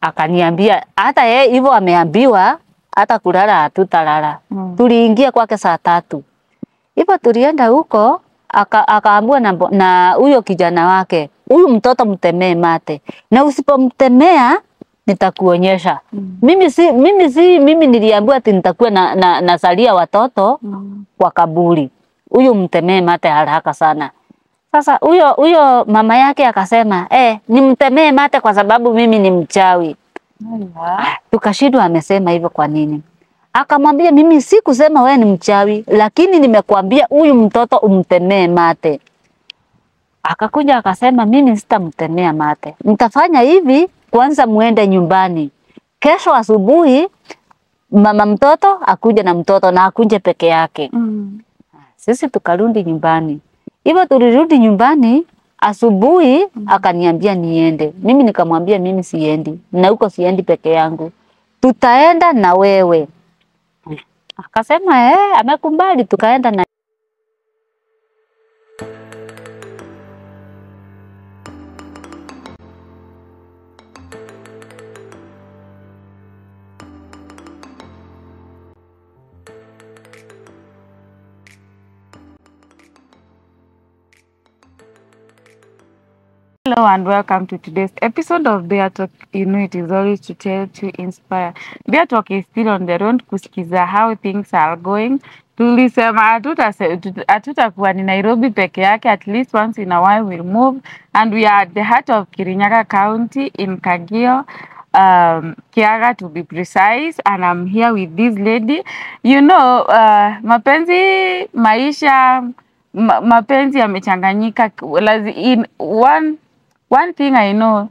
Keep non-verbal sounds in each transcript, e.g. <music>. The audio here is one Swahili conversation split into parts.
akaniambia hata yeye hivyo ameambiwa hata kulala hatutalala. Mm. Tuliingia kwake saa tatu. Hivyo tulienda huko aka, na, huyo kijana wake, huyu mtoto mtemee mate na usipomtemea nitakuonyesha. Mm. Mimi si mimi si mimi niliambiwa ati nitakuwa na, na, nazalia watoto mm. kwa kaburi. Huyu mtemee mate haraka sana. Sasa huyo huyo mama yake akasema eh, nimtemee mate kwa sababu mimi ni mchawi. Tukashindwa amesema hivyo kwa nini? Akamwambia mimi si kusema wewe ni mchawi, lakini nimekwambia huyu mtoto umtemee mate. Akakuja akasema mimi sitamtemea mate, mtafanya hivi kwanza, muende nyumbani kesho asubuhi, mama mtoto akuja na mtoto na akuje peke yake. Mm. Sisi tukarudi nyumbani Hivyo tulirudi nyumbani asubuhi, akaniambia niende. Mimi nikamwambia mimi siendi, na huko siendi peke yangu, tutaenda na wewe. Akasema eh, amekubali. Tukaenda na Hello and welcome to today's episode of Bear Talk. You know it is always to tell, to inspire. Bear Talk is still on the road kusikiza how things are going. Tulisema hatutakuwa ni Nairobi peke yake, at least once in a while we'll move and we are at the heart of Kirinyaga County in Kagio um, Kiara to be precise, and I'm here with this lady. You know, uh, mapenzi maisha ma, mapenzi yamechanganyika in one one thing I know,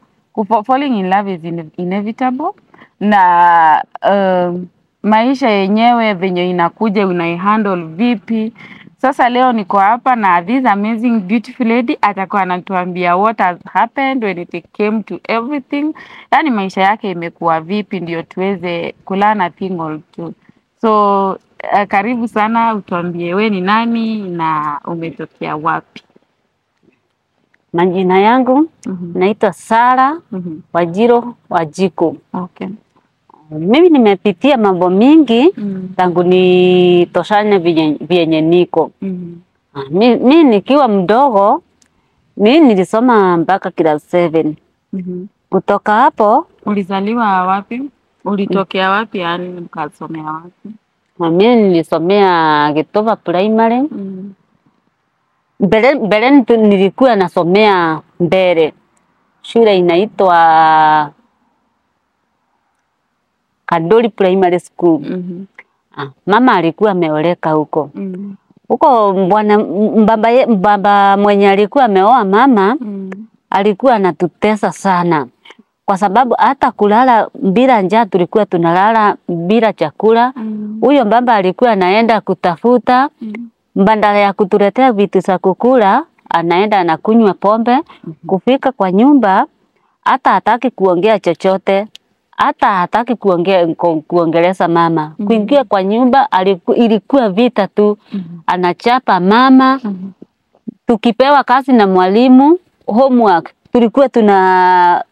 falling in love is inevitable na uh, maisha yenyewe venye inakuja unaihandle vipi. Sasa leo niko hapa na this amazing beautiful lady atakuwa anatuambia what has happened when it came to everything, yani maisha yake imekuwa vipi, ndio tuweze kulana thing all too. So uh, karibu sana, utuambie we ni nani na umetokea wapi? Majina yangu mm -hmm. naitwa Sara mm -hmm. Wajiro Wajiko. Okay. Mimi nimepitia mambo mingi mm. tangu nitoshane vyenye niko mm. mi, mi nikiwa mdogo mi nilisoma mpaka kila seven mm -hmm. kutoka hapo. Ulizaliwa wapi? Ulitokea wapi? Yani mkasomea wapi? Mi nilisomea Gitova primary mm mbele, mbele nilikuwa nasomea mbele shule inaitwa Kadoli Primary School. Mm -hmm. ah, mama alikuwa ameoleka huko mm -hmm. bwana mwenye alikuwa ameoa mama mm -hmm. alikuwa anatutesa sana kwa sababu hata kulala bila njaa tulikuwa tunalala bila chakula. Mhm. Huyo mm. mbaba alikuwa anaenda kutafuta mm mbandala ya kutuletea vitu za kukula, anaenda anakunywa pombe. mm -hmm. Kufika kwa nyumba, hata hataki kuongea chochote, hata hataki kuongea kuongeleza mama. mm -hmm. Kuingia kwa nyumba aliku, ilikuwa vita tu. mm -hmm. Anachapa mama. mm -hmm. Tukipewa kazi na mwalimu homework, tulikuwa tuna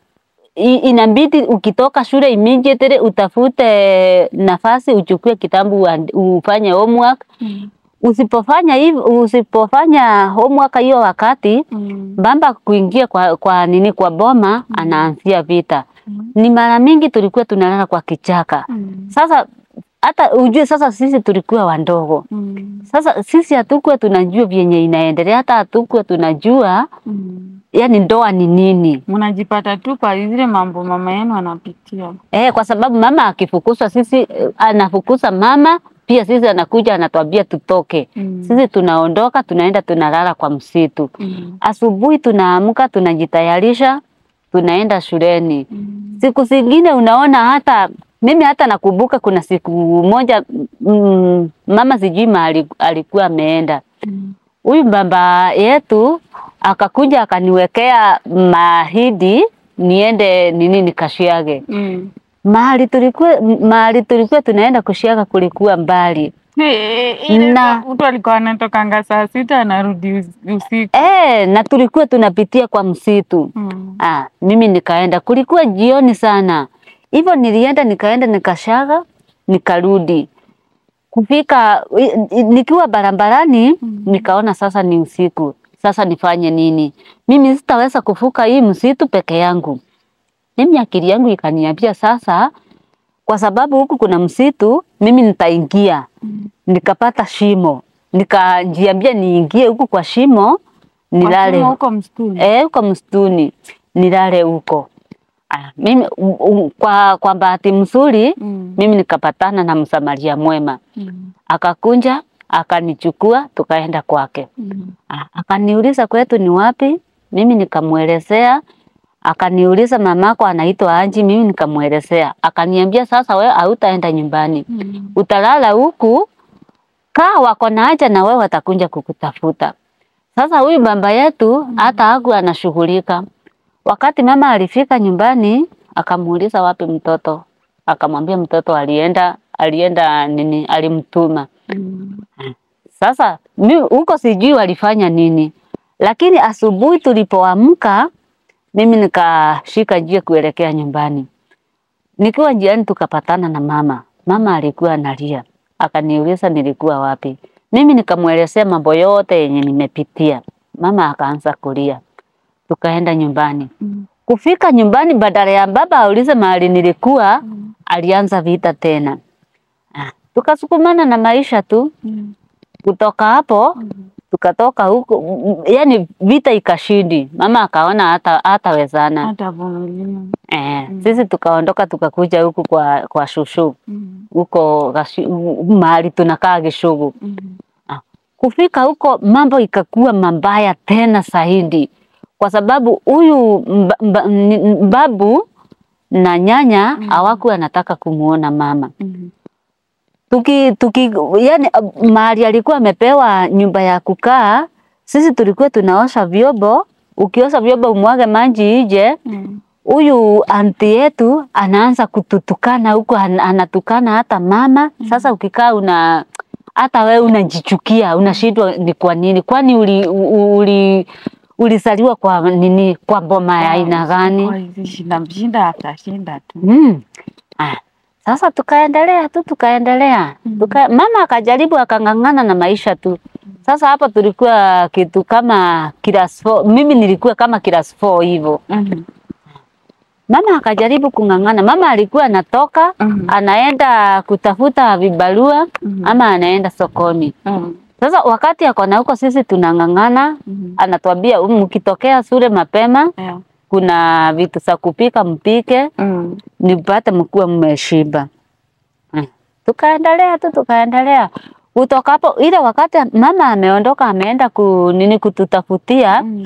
inabidi ukitoka shule immediately utafute nafasi uchukue kitabu ufanye homework. mm -hmm usipofanya hivyo, usipofanya homework hiyo wakati mm. bamba kuingia kwa, kwa nini kwa boma mm. anaanzia vita mm. ni mara mingi tulikuwa tunalala kwa kichaka mm. sasa hata ujue sasa sisi tulikuwa wandogo mm. Sasa sisi hatukuwa tunajua vyenye inaendelea, hata hatukuwa tunajua mm. yani ndoa ni nini. Mnajipata tu kwa zile mambo mama yenu anapitia eh, kwa sababu mama akifukuzwa, sisi eh, anafukuza mama pia sisi anakuja anatuambia tutoke. mm. Sisi tunaondoka tunaenda tunalala kwa msitu. mm. Asubuhi tunaamka tunajitayarisha tunaenda shuleni. mm. Siku zingine unaona hata mimi hata nakumbuka kuna siku moja mm, mama sijui mahali alikuwa ameenda mm. huyu mm. baba yetu akakuja akaniwekea mahidi niende nini nikashiage mm mahali tulikuwa mahali tulikuwa tunaenda kushiaka kulikuwa mbali na mtu alikuwa anatoka anga saa sita anarudi usiku eh, na tulikuwa tunapitia kwa msitu mm. Ah, mimi nikaenda, kulikuwa jioni sana hivyo, nilienda nikaenda nikashaga nikarudi. Kufika nikiwa barabarani mm. nikaona sasa ni usiku, sasa nifanye nini? Mimi sitaweza kuvuka hii msitu peke yangu mm. Mimi akili yangu ikaniambia sasa, kwa sababu huku kuna msitu, mimi nitaingia. Mm. Nikapata shimo, nikajiambia niingie huku kwa shimo nilale huko msituni, eh, huko msituni nilale huko. Ah, mimi u, u, kwa, kwa bahati mzuri mm. mimi nikapatana na Msamaria mwema mm. akakunja akanichukua tukaenda kwake mm. Ah, akaniuliza kwetu ni wapi, mimi nikamwelezea Akaniuliza mamako anaitwa Anji, mimi nikamwelezea. Akaniambia sasa wewe hautaenda nyumbani. Mm. Utalala huku kaa wako na haja na wewe watakunja kukutafuta. Sasa huyu baba yetu hata mm. hata haku anashughulika. Wakati mama alifika nyumbani akamuuliza wapi mtoto? Akamwambia mtoto alienda alienda nini alimtuma. Mm. Sasa mi huko sijui walifanya nini. Lakini asubuhi tulipoamka mimi nikashika njia kuelekea nyumbani. Nikiwa njiani tukapatana na mama. Mama alikuwa analia, akaniuliza nilikuwa wapi. Mimi nikamwelezea mambo yote yenye nimepitia. Mama akaanza kulia, tukaenda nyumbani. Mm. Kufika nyumbani, badala ya baba aulize mahali nilikuwa, mm. alianza vita tena. Ah, tukasukumana na maisha tu. Mm. Kutoka hapo mm tukatoka huko, yani vita ikashindi, mama akaona hata hatawezana Eh, mm. Sisi tukaondoka tukakuja huku kwa, kwa shushu mm. huko mm. mahali tunakaa Gishugu mm. ah. Kufika huko mambo ikakuwa mabaya tena sahindi, kwa sababu huyu babu na nyanya mm. awaku anataka kumuona mama mm tuki, tuki, yani, uh, mali alikuwa amepewa nyumba ya kukaa, sisi tulikuwa tunaosha vyombo, ukiosha vyombo umwage maji nje mm huyu anti yetu anaanza kututukana huko, anatukana hata mama. Mm. Sasa ukikaa una hata wewe unajichukia, unashindwa ni kwa nini, kwani uli, uli ulizaliwa kwa nini, kwa boma ya aina gani? Shinda mshinda atashinda tu mm. Ah, sasa tukaendelea tu tukaendelea mm. tuka, mama akajaribu akang'ang'ana na maisha tu. Sasa hapa tulikuwa kitu kama class 4, mimi nilikuwa kama class 4 hivyo. Mm. Mama akajaribu kung'ang'ana. Mama alikuwa anatoka mm. anaenda kutafuta vibarua ama anaenda sokoni Sasa wakati akona huko, sisi tunang'ang'ana anatuambia mkitokea shule mapema yeah kuna vitu za kupika mpike mm. nipate mkuwe mmeshiba. Mm. Tukaendelea tu tukaendelea utokapo ile wakati mama ameondoka ameenda ku, nini kututafutia mm.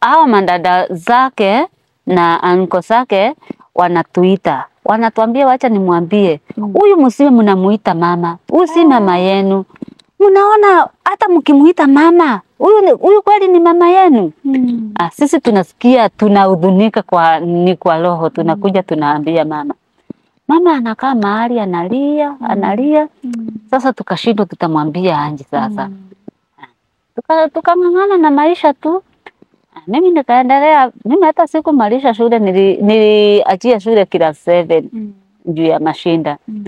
Au mandada zake na anko zake wanatuita wanatuambia, wacha nimwambie mm. huyu mm. msiwe mnamuita mama, huyu si mama oh. yenu. Mnaona hata mkimuita mama huyu huyu kweli ni mama yenu. Mm. Ah, sisi tunasikia tunahudhunika kwa ni kwa roho tunakuja tunaambia mama. Mama anakaa mahali analia, hmm. analia. Mm. Sasa tukashindwa tutamwambia Anji sasa. Mm. Tuka tukang'ang'ana na maisha tu. Mimi nikaendelea, mimi hata sikumalisha shule, niliachia nili shule kila 7 mm. juu ya mashinda. Mm.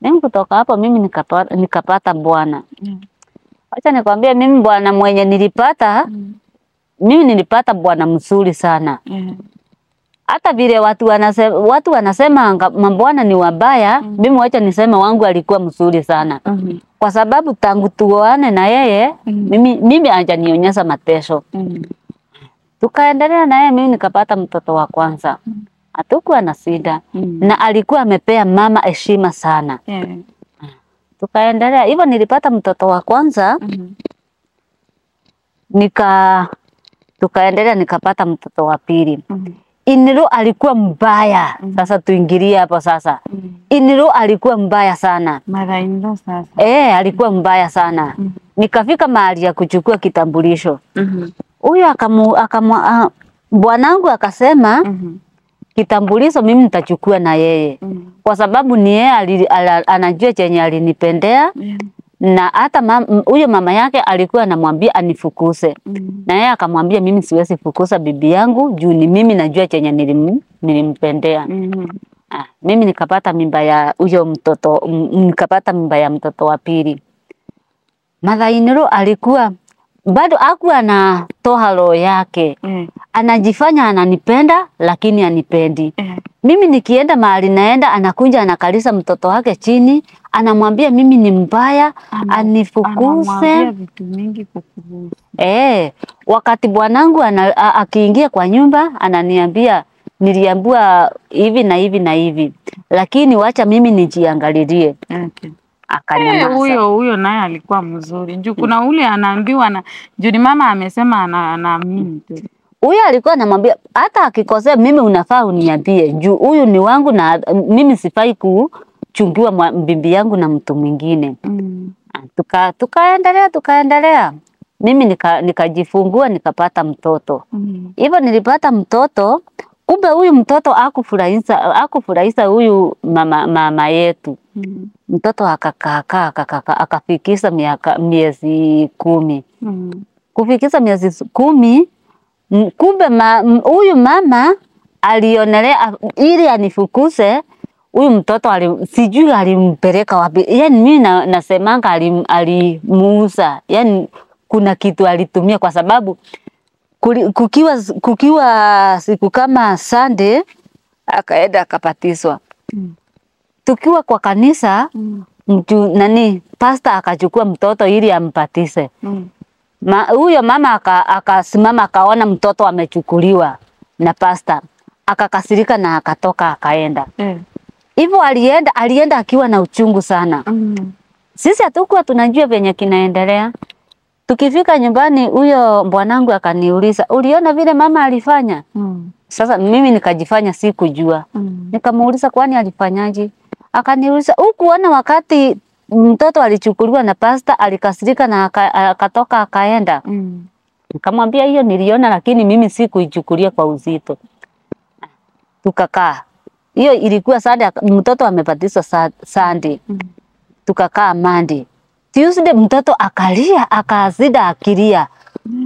Mimi kutoka hapo mimi nikapata, nikapata bwana. Mm. Acha nikwambie mimi bwana mwenye nilipata mm. Mimi nilipata bwana mzuri sana. Mm. Hata vile watu wanasema watu wanasema mabwana ni wabaya, mm. Mimi wacha niseme wangu alikuwa mzuri sana. Mm. Kwa sababu tangu tuoane na yeye mm. Mimi mimi nionyesha mateso. Mm. Tukaendelea na yeye mimi nikapata mtoto wa kwanza. Mm hatukuwa na shida mm. na alikuwa amepea mama heshima sana yeah. Tukaendelea hivyo, nilipata mtoto wa kwanza mm -hmm. nika tukaendelea nikapata mtoto wa pili mm -hmm. Iniro alikuwa mbaya mm -hmm. Sasa tuingilie hapo sasa mm -hmm. alikuwa mbaya sana mara indo sasa eh, alikuwa mbaya sana mm -hmm. Nikafika mahali ya kuchukua kitambulisho mm-hmm. huyo mm -hmm. akamu, akamu, uh, bwanangu akasema mm -hmm kitambulisho mimi nitachukua na yeye mm. kwa sababu ni yeye anajua chenye alinipendea yeah. Mm. na hata huyo mama yake alikuwa anamwambia anifukuse mm. na yeye akamwambia mimi siwezi fukusa bibi yangu juu ni mimi najua chenye nilim, nilimpendea mm. ah, mimi nikapata mimba ya huyo mtoto nikapata mimba ya mtoto wa pili madhainiro alikuwa bado aku toha roho yake mm. Anajifanya ananipenda lakini anipendi mm. Mimi nikienda mahali naenda, anakunja anakalisa mtoto wake chini, anamwambia mimi ni mbaya Ana, anifukuze e. Wakati bwanangu akiingia kwa nyumba ananiambia niliambua hivi na hivi na hivi, lakini wacha mimi nijiangalilie okay akanyamaza. Eh, huyo hey, huyo naye alikuwa mzuri juu kuna ule anaambiwa na juu ni mama amesema anaamini tu huyo alikuwa anamwambia hata akikosea, mimi unafaa uniambie juu huyu ni wangu na mimi sifai kuchungiwa bibi yangu na mtu mwingine. Mm. Tuka, tukaendelea tukaendelea, mimi nikajifungua nika nikapata mtoto mm. hivyo. Mm. Nilipata mtoto kumbe huyu mtoto akufurahisha akufurahisha huyu mama, mama yetu mm. Mtoto akakakaa akakaka akafikisha miaka miezi kumi mm. Kufikisha miezi kumi, kumbe huyu ma, mama alionele ili anifukuse huyu mtoto ali, sijui alimpeleka wapi. Yani mimi na, nasemanga alimuuza, yani kuna kitu alitumia kwa sababu kukiwa, kukiwa siku kama Sunday akaenda akapatizwa mm. tukiwa kwa kanisa mm. mtu nani pasta akachukua mtoto ili ampatise mm. Ma, huyo mama akasimama aka akaona mtoto amechukuliwa na pasta akakasirika na akatoka akaenda mm. hivyo alienda alienda akiwa na uchungu sana mm. sisi hatukuwa tunajua venye kinaendelea Tukifika nyumbani huyo bwanangu akaniuliza, uliona vile mama alifanya? Mm. Sasa mimi nikajifanya sikujua. Mm. Nikamuuliza kwani alifanyaje? Akaniuliza, "Hukuona wakati mtoto alichukuliwa na pasta alikasirika na akatoka akaenda?" Mm. Nikamwambia hiyo niliona, lakini mimi sikuichukulia kwa uzito. Tukakaa. Hiyo ilikuwa Sunday, mtoto amebatizwa Sunday. Mm. Tukakaa Monday. Tuesday mtoto akalia akazida akilia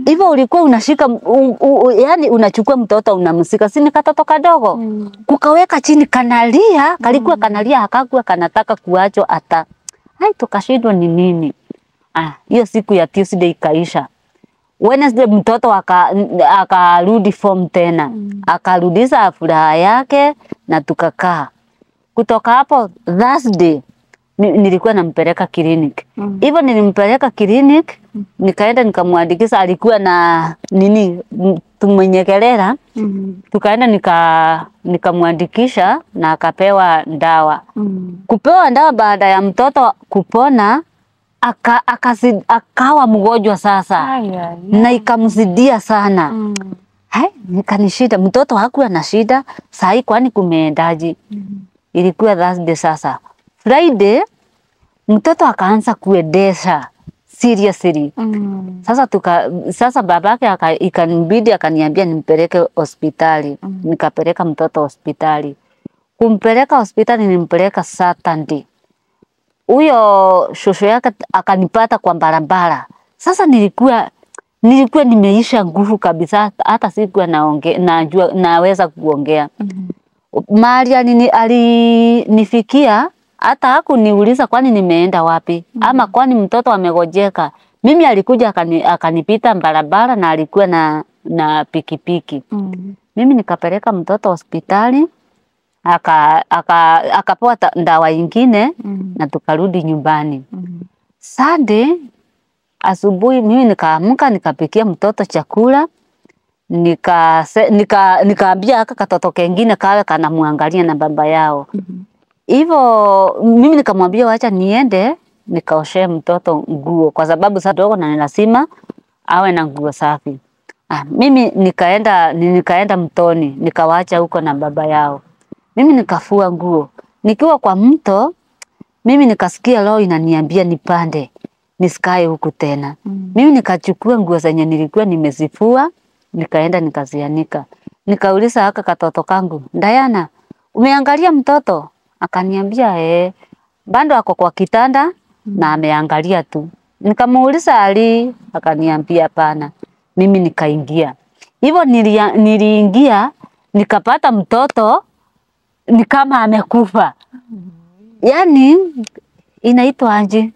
hivyo ulikuwa unashika u, u, yani unachukua mtoto unamsika, si ni katoto kadogo mm. kukaweka chini kanalia, kalikuwa mm. kanalia akakuwa kanataka kuachwa ata hai, tukashindwa ni nini. Ah, hiyo siku ya Tuesday ikaisha. Wednesday mtoto akarudi form tena mm. akarudiza furaha yake na tukakaa. Kutoka hapo Thursday nilikuwa nampeleka clinic. Mm. Hivyo mm. nilimpeleka clinic, mm. nikaenda nikamwandikisha, alikuwa na nini tumenyekelela Mm. -hmm. Tukaenda nika nikamwandikisha na akapewa ndawa. Mm. Kupewa dawa baada ya mtoto kupona aka, aka, akawa mgonjwa sasa. Ay, ay, na ikamzidia sana. Mm. Hai, nikanishida mtoto hakuwa na shida, sahi kwani kumeendaji? Mm. Ilikuwa Thursday sasa. Friday mtoto akaanza kuendesha seriously. Mm. Sasa tuka, sasa babake aka, ikanibidi akaniambia nimpeleke hospitali. Mm. Nikapeleka mtoto hospitali. Kumpeleka hospitali nimpeleka Saturday. Huyo shosho yake akanipata kwa barabara. Sasa nilikuwa nilikuwa nimeisha nguvu kabisa, hata sikuwa naonge, najua naweza kuongea. Mm -hmm. Maria nini alinifikia hata hakuniuliza kwani nimeenda wapi mm -hmm. ama kwani mtoto amegojeka. Mimi alikuja akani, akanipita barabara na alikuwa na na pikipiki mm -hmm. Mimi nikapeleka mtoto hospitali aka, aka, aka dawa ingine mm -hmm. na tukarudi nyumbani mm -hmm. Sunday asubuhi mimi nikaamka nikapikia mtoto chakula nikaambia nika, nika aka katoto kengine kawe kanamwangalia na baba yao mm -hmm. Hivyo mimi nikamwambia wacha niende nikaoshe mtoto nguo, kwa sababu sasa dogo na lazima awe na nguo safi. Ah, mimi nikaenda nikaenda mtoni nikawaacha huko na baba yao. Mimi nikafua nguo. Nikiwa kwa mto, mimi nikasikia roho inaniambia nipande, nisikae huku tena. Mm. Mimi nikachukua nguo zenye nilikuwa nimezifua, nikaenda nikazianika. Nikauliza haka katoto kangu, Dayana, umeangalia mtoto? Akaniambia eh, bando ako kwa kitanda mm-hmm. na ameangalia tu. Nikamuuliza ali, akaniambia pana. Mimi nikaingia hivyo, niliingia nikapata mtoto ni kama amekufa, mm-hmm. yaani inaitwa aje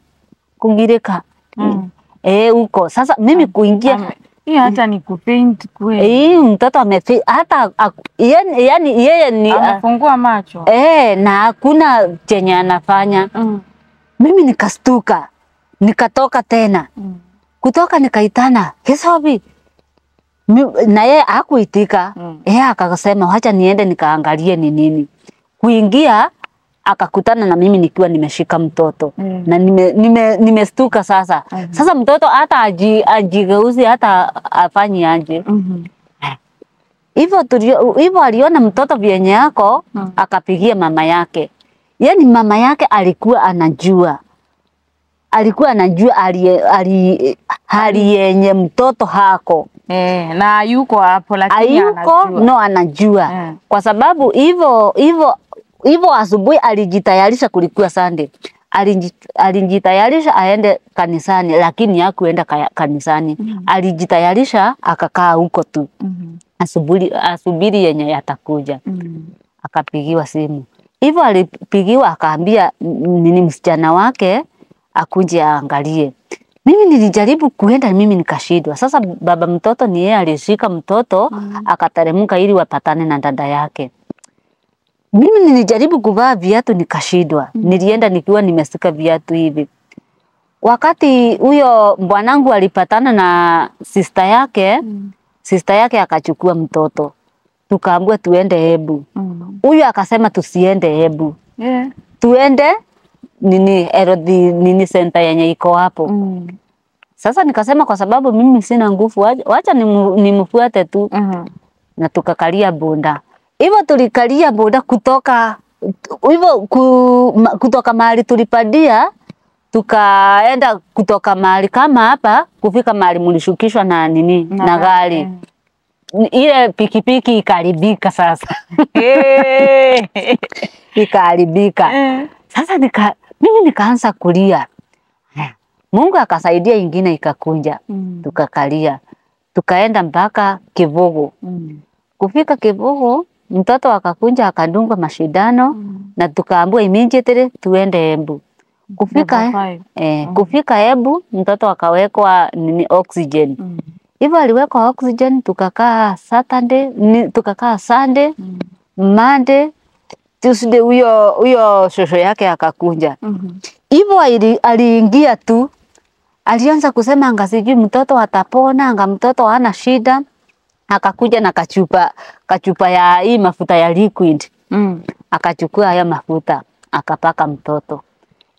kungirika mm. E, huko sasa mimi kuingia hii hata ni kupaint kweli. Hii mtoto amefi hata yani, yeye ni ah, amefungua macho. Eh, na hakuna chenye anafanya. Mm. Mimi nikastuka. Nikatoka tena. Mm. Kutoka nikaitana, "Hesabi." Na yeye hakuitika. Mm. Yeye akasema, "Wacha niende nikaangalie ni nini." Kuingia akakutana na mimi nikiwa nimeshika mtoto mm. na nimestuka nime, nime, nime sasa mm -hmm. Sasa mtoto hata aji, ajigeuzi hata afanye aje mm hivyo -hmm. hivyo aliona mtoto vyenye yako mm. -hmm. akapigia mama yake, yani mama yake alikuwa anajua alikuwa anajua hali yenye mtoto hako eh, na yuko hapo lakini ayuko, anajua. no anajua eh. Kwa sababu hivyo hivyo hivyo asubuhi alijitayarisha, kulikuwa Sunday, alijitayarisha aende kanisani, lakini hakuenda kanisani. mm -hmm. Alijitayarisha akakaa huko tu mm -hmm. asubiri, asubiri yenye yatakuja mm -hmm. Akapigiwa simu hivyo, alipigiwa akaambia nini msichana wake akuje aangalie. Mimi nilijaribu kuenda, mimi nikashindwa. Sasa baba mtoto ni yeye alishika mtoto mm -hmm. akateremka ili wapatane na dada yake. Mimi nilijaribu kuvaa viatu nikashindwa. Mm. Nilienda nikiwa nimesika viatu hivi. Wakati huyo bwanangu alipatana na sista yake, mm. sista yake akachukua mtoto. Tukaambiwa tuende Hebu. Mm. huyo mm. akasema tusiende Hebu. Yeah. Tuende nini Erodhi nini senta yenye iko hapo. Mm. Sasa nikasema kwa sababu mimi sina nguvu, wacha nimfuate tu. Mm -hmm. Na tukakalia bunda ivo tulikalia boda kutoka ivo ku, kutoka mahali tulipadia tukaenda kutoka mahali kama hapa kufika mahali mulishukishwa na nini na, gari ile pikipiki ikaribika sasa eh. <laughs> ikaribika eh. sasa nika, mimi nikaanza kulia Mungu akasaidia ingine ikakunja mm. tukakalia tukaenda mpaka Kivugu mm. kufika Kivugu mtoto akakunja akadungwa mashindano mm. na tukaambiwa immediately tuende Embu. Kufika eh, mm. kufika Embu mtoto akawekwa nini oxygen mm. hivyo aliwekwa oxygen, tukakaa Saturday ni, tukakaa Sunday mm. Monday Tuesday, huyo huyo shosho yake akakunja mm hivyo -hmm. aliingia tu, alianza kusema anga sijui mtoto atapona, anga mtoto ana shida mm akakuja na kachupa kachupa ya hii mafuta ya liquid mm. akachukua haya mafuta akapaka mtoto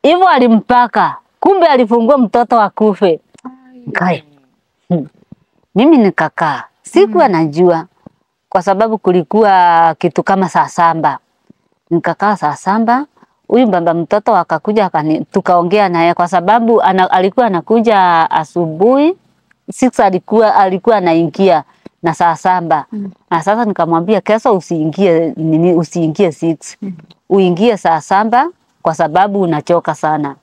hivyo, alimpaka kumbe alifungua mtoto akufe. Nikae hmm. mimi nikakaa, sikuwa mm. najua kwa sababu kulikuwa kitu kama saa saba, nikakaa saa saba huyu baba mtoto akakuja akani, tukaongea naye kwa sababu ana, alikuwa anakuja asubuhi six, alikuwa alikuwa anaingia na saa saba mm. na sasa nikamwambia kesho usiingie nini, usiingie six mm. uingie saa saba kwa sababu unachoka sana,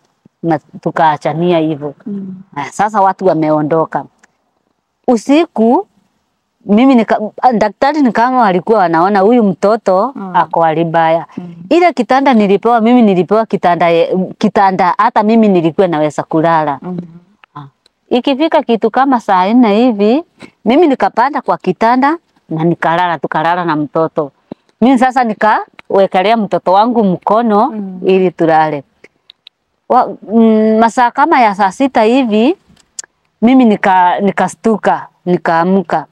na tukaachania hivyo mm. sasa watu wameondoka usiku mimi nika, ah, daktari ni kama walikuwa wanaona huyu mtoto mm. ako alibaya mm. ile kitanda nilipewa mimi nilipewa kitanda kitanda hata mimi nilikuwa naweza kulala mm. Ikifika kitu kama saa nne hivi, mimi nikapanda kwa kitanda na nikalala, tukalala na mtoto. Mimi sasa nikawekelea mtoto wangu mkono mm. ili tulale. Wa, mm, masaa kama ya saa sita hivi mimi nika nikastuka nikaamka.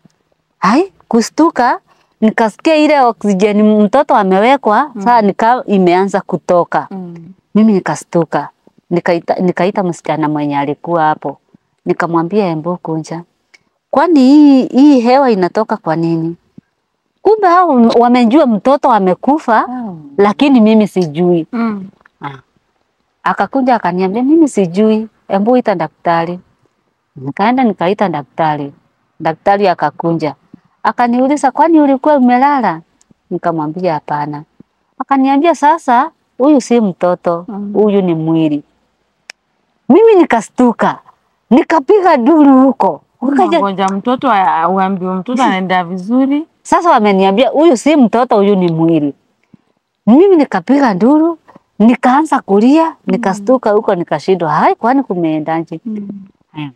Hai, kustuka nikasikia ile oksijeni mtoto amewekwa mm. Saa nika imeanza kutoka mm. Mimi nikastuka nikaita, nikaita msichana mwenye alikuwa hapo Nikamwambia embo kunja, kwani hii, hii hewa inatoka kwa nini? Kumbe hao wamejua mtoto amekufa oh. lakini mimi sijui mm. ah. Akakunja akaniambia mimi sijui, embo ita daktari. Nikaenda nikaita daktari, daktari akakunja akaniuliza, kwani ulikuwa umelala? Nikamwambia hapana. Akaniambia sasa, huyu si mtoto, mm. huyu ni mwili. Mimi nikastuka, nikapiga duru huko wakaja... mtoto uambi mtoto anaenda vizuri. Sasa wameniambia huyu si mtoto, huyu ni mwili. Mimi nikapiga nduru, nikaanza kulia, nikastuka huko, nikashindwa hai, kwani kumeendaje? Hmm. Hmm.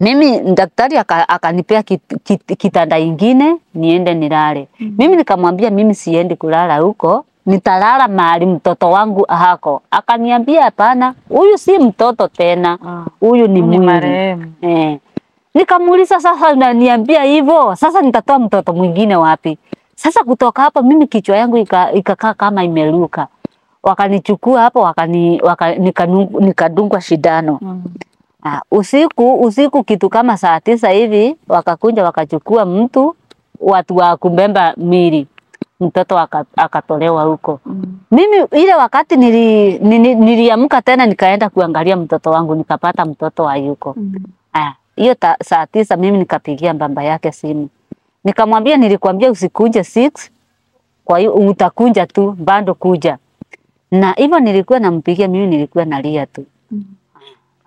Mimi daktari akanipea aka kit, kit, kitanda ingine niende nilale. mm. Mimi nikamwambia mimi siendi kulala huko, nitalala mahali mtoto wangu hako. Akaniambia hapana, huyu si mtoto tena, ah, huyu ni mwili eh. Nikamuuliza sasa, naniambia hivyo sasa, nitatoa mtoto mwingine wapi? Sasa kutoka hapo mimi kichwa yangu ikakaa ika kama imeluka, wakanichukua hapo wakani, waka, nikadungwa nika shindano mm. Ah, usiku usiku kitu kama saa tisa hivi wakakunja wakachukua mtu watu wa kumbemba mili mtoto akatolewa huko mm. Mimi ile wakati nili, nili, niliamka tena nikaenda kuangalia mtoto wangu nikapata mtoto hayuko mm. Ah, hiyo saa tisa mimi nikapigia baba yake simu nikamwambia, nilikwambia usikunje six, kwa hiyo utakunja tu bado kuja na hivyo nilikuwa nampigia mimi, nilikuwa nalia tu mm.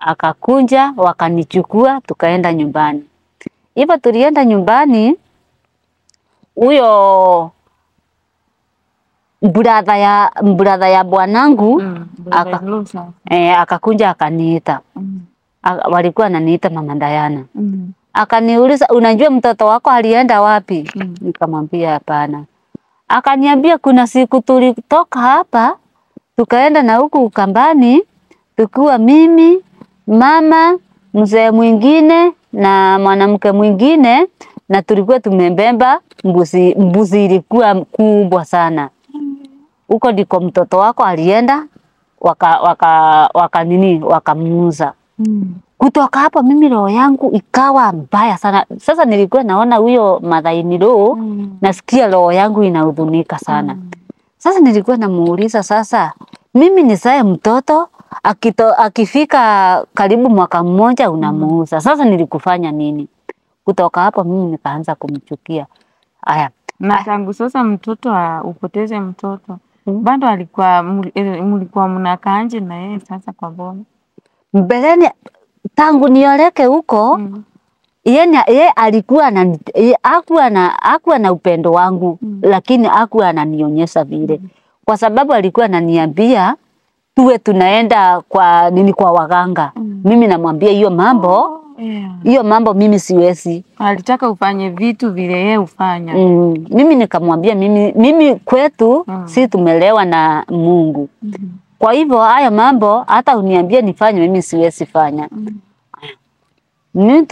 Akakunja, wakanichukua tukaenda nyumbani. Hivyo tulienda nyumbani, huyo brother ya brother ya bwanangu mm, aka, eh, akakunja akaniita mm. walikuwa ananiita mama Dayana mm. Akaniuliza, unajua mtoto wako alienda wapi? mm. Nikamwambia hapana. Akaniambia kuna siku tulitoka hapa tukaenda na huku Ukambani tukiwa mimi mama mzee mwingine na mwanamke mwingine, na tulikuwa tumebeba mbuzi. Mbuzi ilikuwa kubwa sana huko ndiko mtoto wako alienda waka, waka, waka nini wakamuuza. Mm. Kutoka hapo mimi roho yangu ikawa mbaya sana. Sasa nilikuwa naona huyo madhaini roho mm. nasikia roho yangu inahudhunika sana. Mm. Sasa nilikuwa namuuliza sasa mimi ni sae mtoto akito, akifika karibu mwaka mmoja unamuuza. Hmm. Sasa nilikufanya nini? Kutoka hapo mimi nikaanza kumchukia. Aya. Na tangu sasa mtoto ah, upoteze mtoto mm. bado alikuwa mlikuwa eh, mnakaanje na yeye sasa kwa boma mbeleni tangu nioleke huko mm. Ye alikuwa na akuwa na akuwa na upendo wangu mm. lakini akuwa ananionyesha vile mm. kwa sababu alikuwa ananiambia tuwe tunaenda kwa nini kwa waganga mm. mimi namwambia hiyo mambo oh hiyo yeah. mambo mimi siwezi. Alitaka ufanye vitu vile yeye ufanya. Mm, mimi nikamwambia mimi, mimi kwetu mm. si tumelewa na Mungu mm. -hmm. kwa hivyo haya mambo hata uniambie nifanye mimi siwezi fanya mm. mimi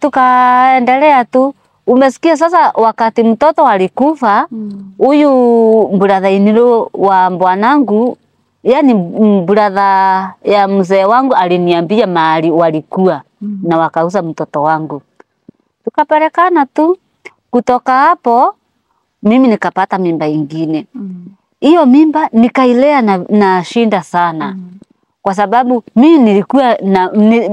tukaendelea tuka, tuka tu umesikia sasa, wakati mtoto alikufa mm. huyu mm. brother inilo wa bwanangu yani brother ya mzee wangu aliniambia mahali walikuwa mm mm na wakauza mtoto wangu, tukapelekana tu. Kutoka hapo mimi nikapata mimba ingine hiyo mm-hmm. mm mimba nikailea na, na shinda sana mm kwa sababu mimi nilikuwa na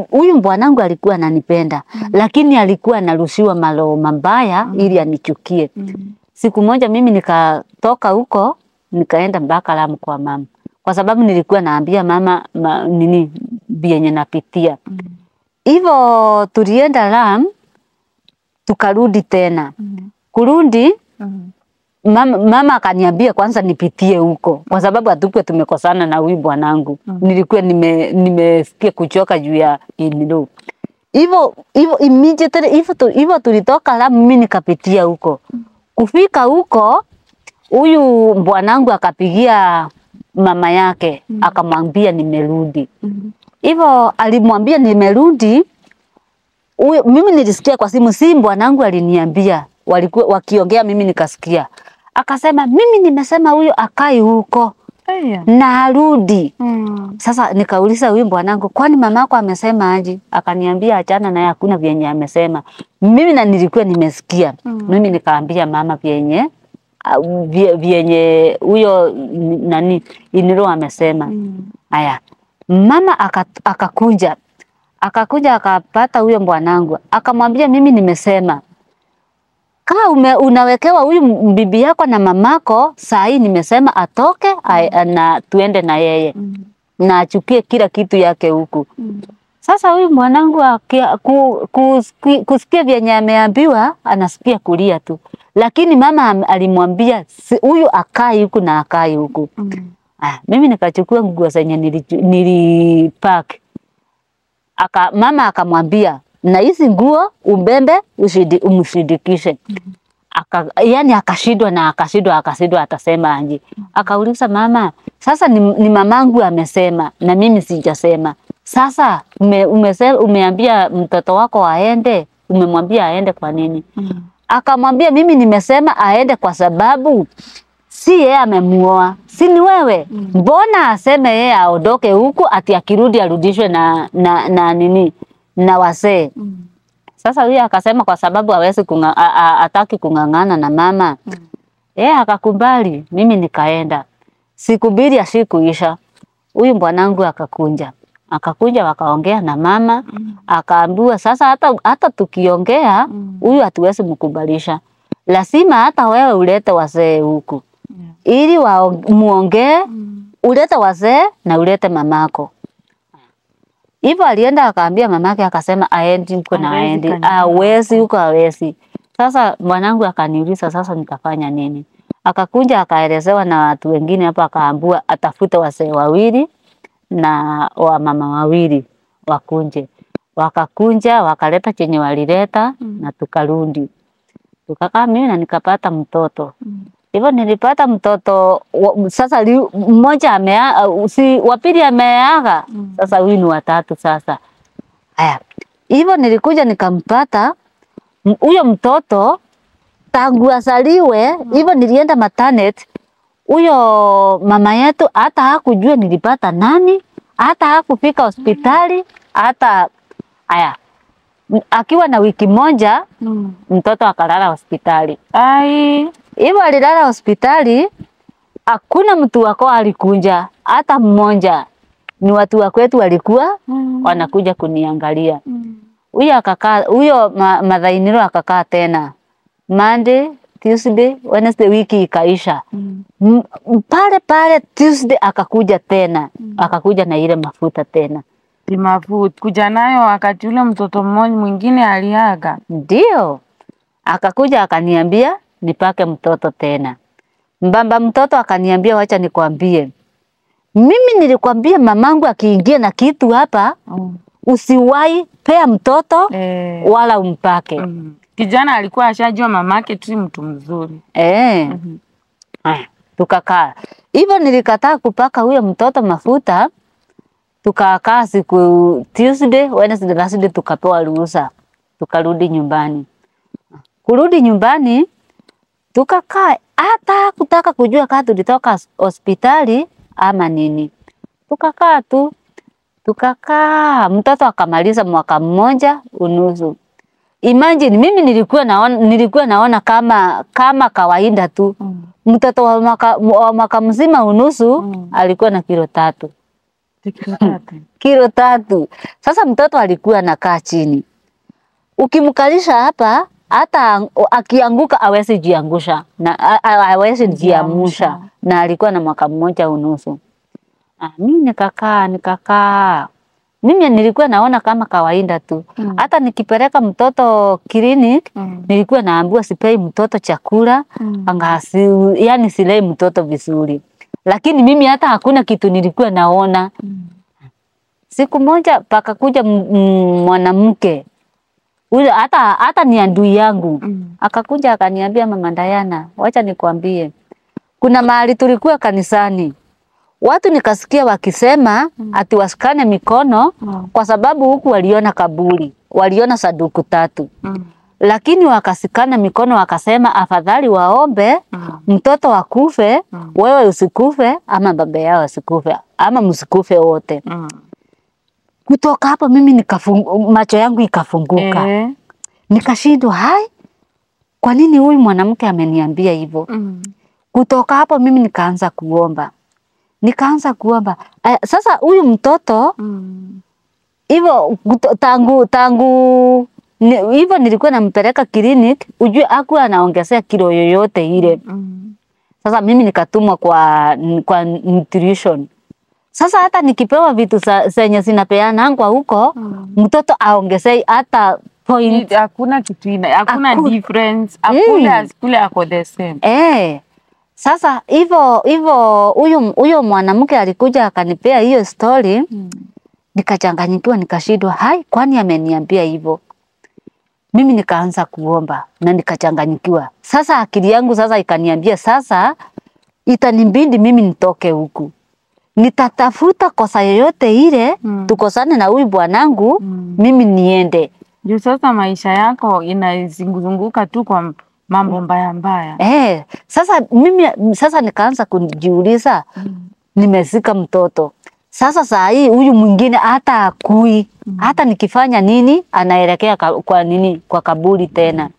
huyu bwanangu alikuwa ananipenda mm lakini alikuwa anarushiwa maloo mabaya mm ili anichukie mm siku moja mimi nikatoka huko nikaenda mpaka Lamu kwa mama kwa sababu nilikuwa naambia mama ma, nini vienye napitia mm hivyo tulienda Lam tukarudi tena mm kurudi mm -hmm. mama, mama akaniambia kwanza nipitie huko kwa sababu hatukuwa tumekosana na huyu bwanangu mm -hmm. nilikuwa nime nimesikia kuchoka juu ya Inilo hivyo hivyo immediately hivyo tu, hivyo tulitoka Lam, mimi nikapitia huko mm-hmm. kufika huko huyu bwanangu akapigia mama yake mm -hmm. akamwambia nimerudi mm -hmm Hivyo alimwambia nimerudi. Uwe, mimi nilisikia kwa simu, si bwanangu aliniambia, walikuwa wakiongea, mimi nikasikia. Akasema mimi nimesema huyo akai huko na arudi mm. Sasa nikauliza huyu bwanangu, kwani mamako amesema aje? Akaniambia achana naye, hakuna vyenye amesema. Mimi na nilikuwa nimesikia mm. Mimi nikaambia mama vyenye vyenye huyo nani inilo amesema mm. Aya, Mama akakuja akakuja akapata huyo bwanangu, akamwambia mimi nimesema kaa ume, unawekewa huyu bibi yako na mamako, saa hii nimesema atoke mm na tuende na yeye mm na achukie kila kitu yake huku mm Sasa huyu mwanangu ku, ku, kusikia vyenye ameambiwa anasikia kulia tu, lakini mama alimwambia huyu akai huku na akai huku mm Ah, mimi nikachukua nguo zenye nilipack. nili Aka, mama akamwambia na hizi nguo umbembe ushidi, umshidikishe. Mm-hmm. Aka, yani akashindwa na akashindwa akashindwa atasema aje. Mm-hmm. Akauliza mama, sasa ni, ni mamangu amesema na mimi sijasema. Sasa ume, umese, umeambia mtoto wako aende, umemwambia aende kwa nini? Mm -hmm. Akamwambia mimi nimesema aende kwa sababu si yeye amemuoa, si ni wewe? Mm. Mbona mm. aseme yeye aondoke huku ati akirudi arudishwe na, na, na nini na wasee mm. Sasa huyo akasema kwa sababu hawezi kunga, ataki kung'ang'ana na mama mm. Yeye akakubali, mimi nikaenda. Siku mbili asikuisha, huyu bwanangu akakunja akakuja wakaongea na mama mm. Akaambiwa sasa hata, hata tukiongea mm. huyu mm. hatuwezi mkubalisha, lazima hata wewe ulete wasee huku ili wa muongee mm. ulete wazee na ulete mamako. Hivyo alienda akaambia mamake, akasema aendi mko na aendi, awezi huko awezi. Sasa mwanangu akaniuliza, sasa nitafanya nini? Akakunja akaelezewa na watu wengine hapo, akaambua atafute wazee wawili na mama wawili wakunje, wakakunja wakaleta chenye walileta mm. na tukarundi tukakaa mimi na nikapata mtoto mm hivyo nilipata mtoto wa, sasa li, mmoja amea, uh, si wa pili ameaga mm. Sasa huyu ni watatu sasa. Haya, hivyo nilikuja nikampata huyo mtoto tangu asaliwe hivyo, mm. nilienda matanet. Huyo mama yetu hata hakujua nilipata nani, hata hakufika hospitali hata haya akiwa na wiki moja mm. mtoto akalala hospitali. Ai. Hivyo alilala hospitali, hakuna mtu wako alikunja hata mmoja. Ni watu wa kwetu walikuwa mm. wanakuja kuniangalia mm. huyo mm. akakaa huyo ma, madhainiro akakaa tena Monday, Tuesday, Wednesday, wiki ikaisha mm. pale pale Tuesday akakuja tena mm. akakuja na ile mafuta tena mafuta kuja nayo wakati ule mtoto mmoja mwingine aliaga, ndio akakuja akaniambia nipake mtoto tena. Mbamba mtoto akaniambia, wacha nikwambie, mimi nilikwambia mamangu akiingia na kitu hapa mm. usiwai pea mtoto eh. wala umpake mm. Kijana alikuwa ashajua mamake tu mtu mzuri eh. mm -hmm. Ah, tukakaa hivyo, nilikataa kupaka huyo mtoto mafuta. Tukakaa siku Tuesday, Wednesday, Thursday tukapewa ruhusa, tukarudi nyumbani. Kurudi nyumbani mm tukakaa, hata kutaka kujua kama tulitoka hospitali ama nini. Tukakaa tu, tukakaa, mtoto akamaliza mwaka mmoja unusu. Imagine mimi nilikuwa naona, nilikuwa naona kama kama kawaida tu mm. Mtoto wa mwaka, wa mwaka mzima unusu mm. alikuwa na kilo tatu kilo tatu <laughs> kilo tatu. Sasa mtoto alikuwa anakaa chini, ukimkalisha hapa hata akianguka awezi jiangusha na awezi jiamusha, na alikuwa na mwaka mmoja unusu. Ah, mi nikakaa nikakaa, mimi nilikuwa naona kama kawaida tu mm. hata mm. nikipeleka mtoto clinic mm. nilikuwa naambiwa sipei mtoto chakula mm. angasi, yani silei mtoto vizuri, lakini mimi hata hakuna kitu nilikuwa naona mm. siku moja pakakuja mwanamke mm, huyo hata hata ni adui yangu mm. Akakuja akaniambia, mama Dayana, wacha nikwambie, kuna mahali tulikuwa kanisani watu nikasikia wakisema mm. ati wasikane mikono mm. kwa sababu huku waliona kaburi, waliona saduku tatu mm. lakini wakasikana mikono, wakasema afadhali waombe mm. mtoto akufe mm. wewe usikufe, ama baba yao asikufe, ama msikufe wote mm. Kutoka hapo mimi nikafungu, macho yangu ikafunguka e. Nikashindwa hai, kwa nini huyu mwanamke ameniambia hivyo? mm. Kutoka hapo mimi nikaanza kuomba, nikaanza kuomba. Eh, sasa huyu mtoto mm. hivyo mm. tangu tangu hivyo nilikuwa nampeleka clinic, ujue aku anaongezea kilo yoyote ile mm. Sasa mimi nikatumwa kwa, kwa nutrition sasa hata nikipewa vitu zenye zinapeanangwa huko mm. mtoto aongezei hata point. Hakuna kitu ina, hakuna Aku... difference, hakuna mm. kule ako the same. Eh. Sasa hivyo hivyo huyo huyo mwanamke alikuja akanipea hiyo story mm. nikachanganyikiwa, nikashindwa, hai, kwani ameniambia hivyo? Mimi nikaanza kuomba na nikachanganyikiwa. Sasa akili yangu sasa ikaniambia sasa itanibidi mimi nitoke huku nitatafuta kosa yoyote ile mm. tukosane na huyu bwanangu mm. mimi niende juu sasa maisha yako inazunguka tu kwa mambo mbaya mbaya. Eh, sasa mimi sasa nikaanza kujiuliza mm. nimezika mtoto sasa saa hii huyu mwingine hata akui mm. hata nikifanya nini anaelekea kwa nini kwa kaburi tena.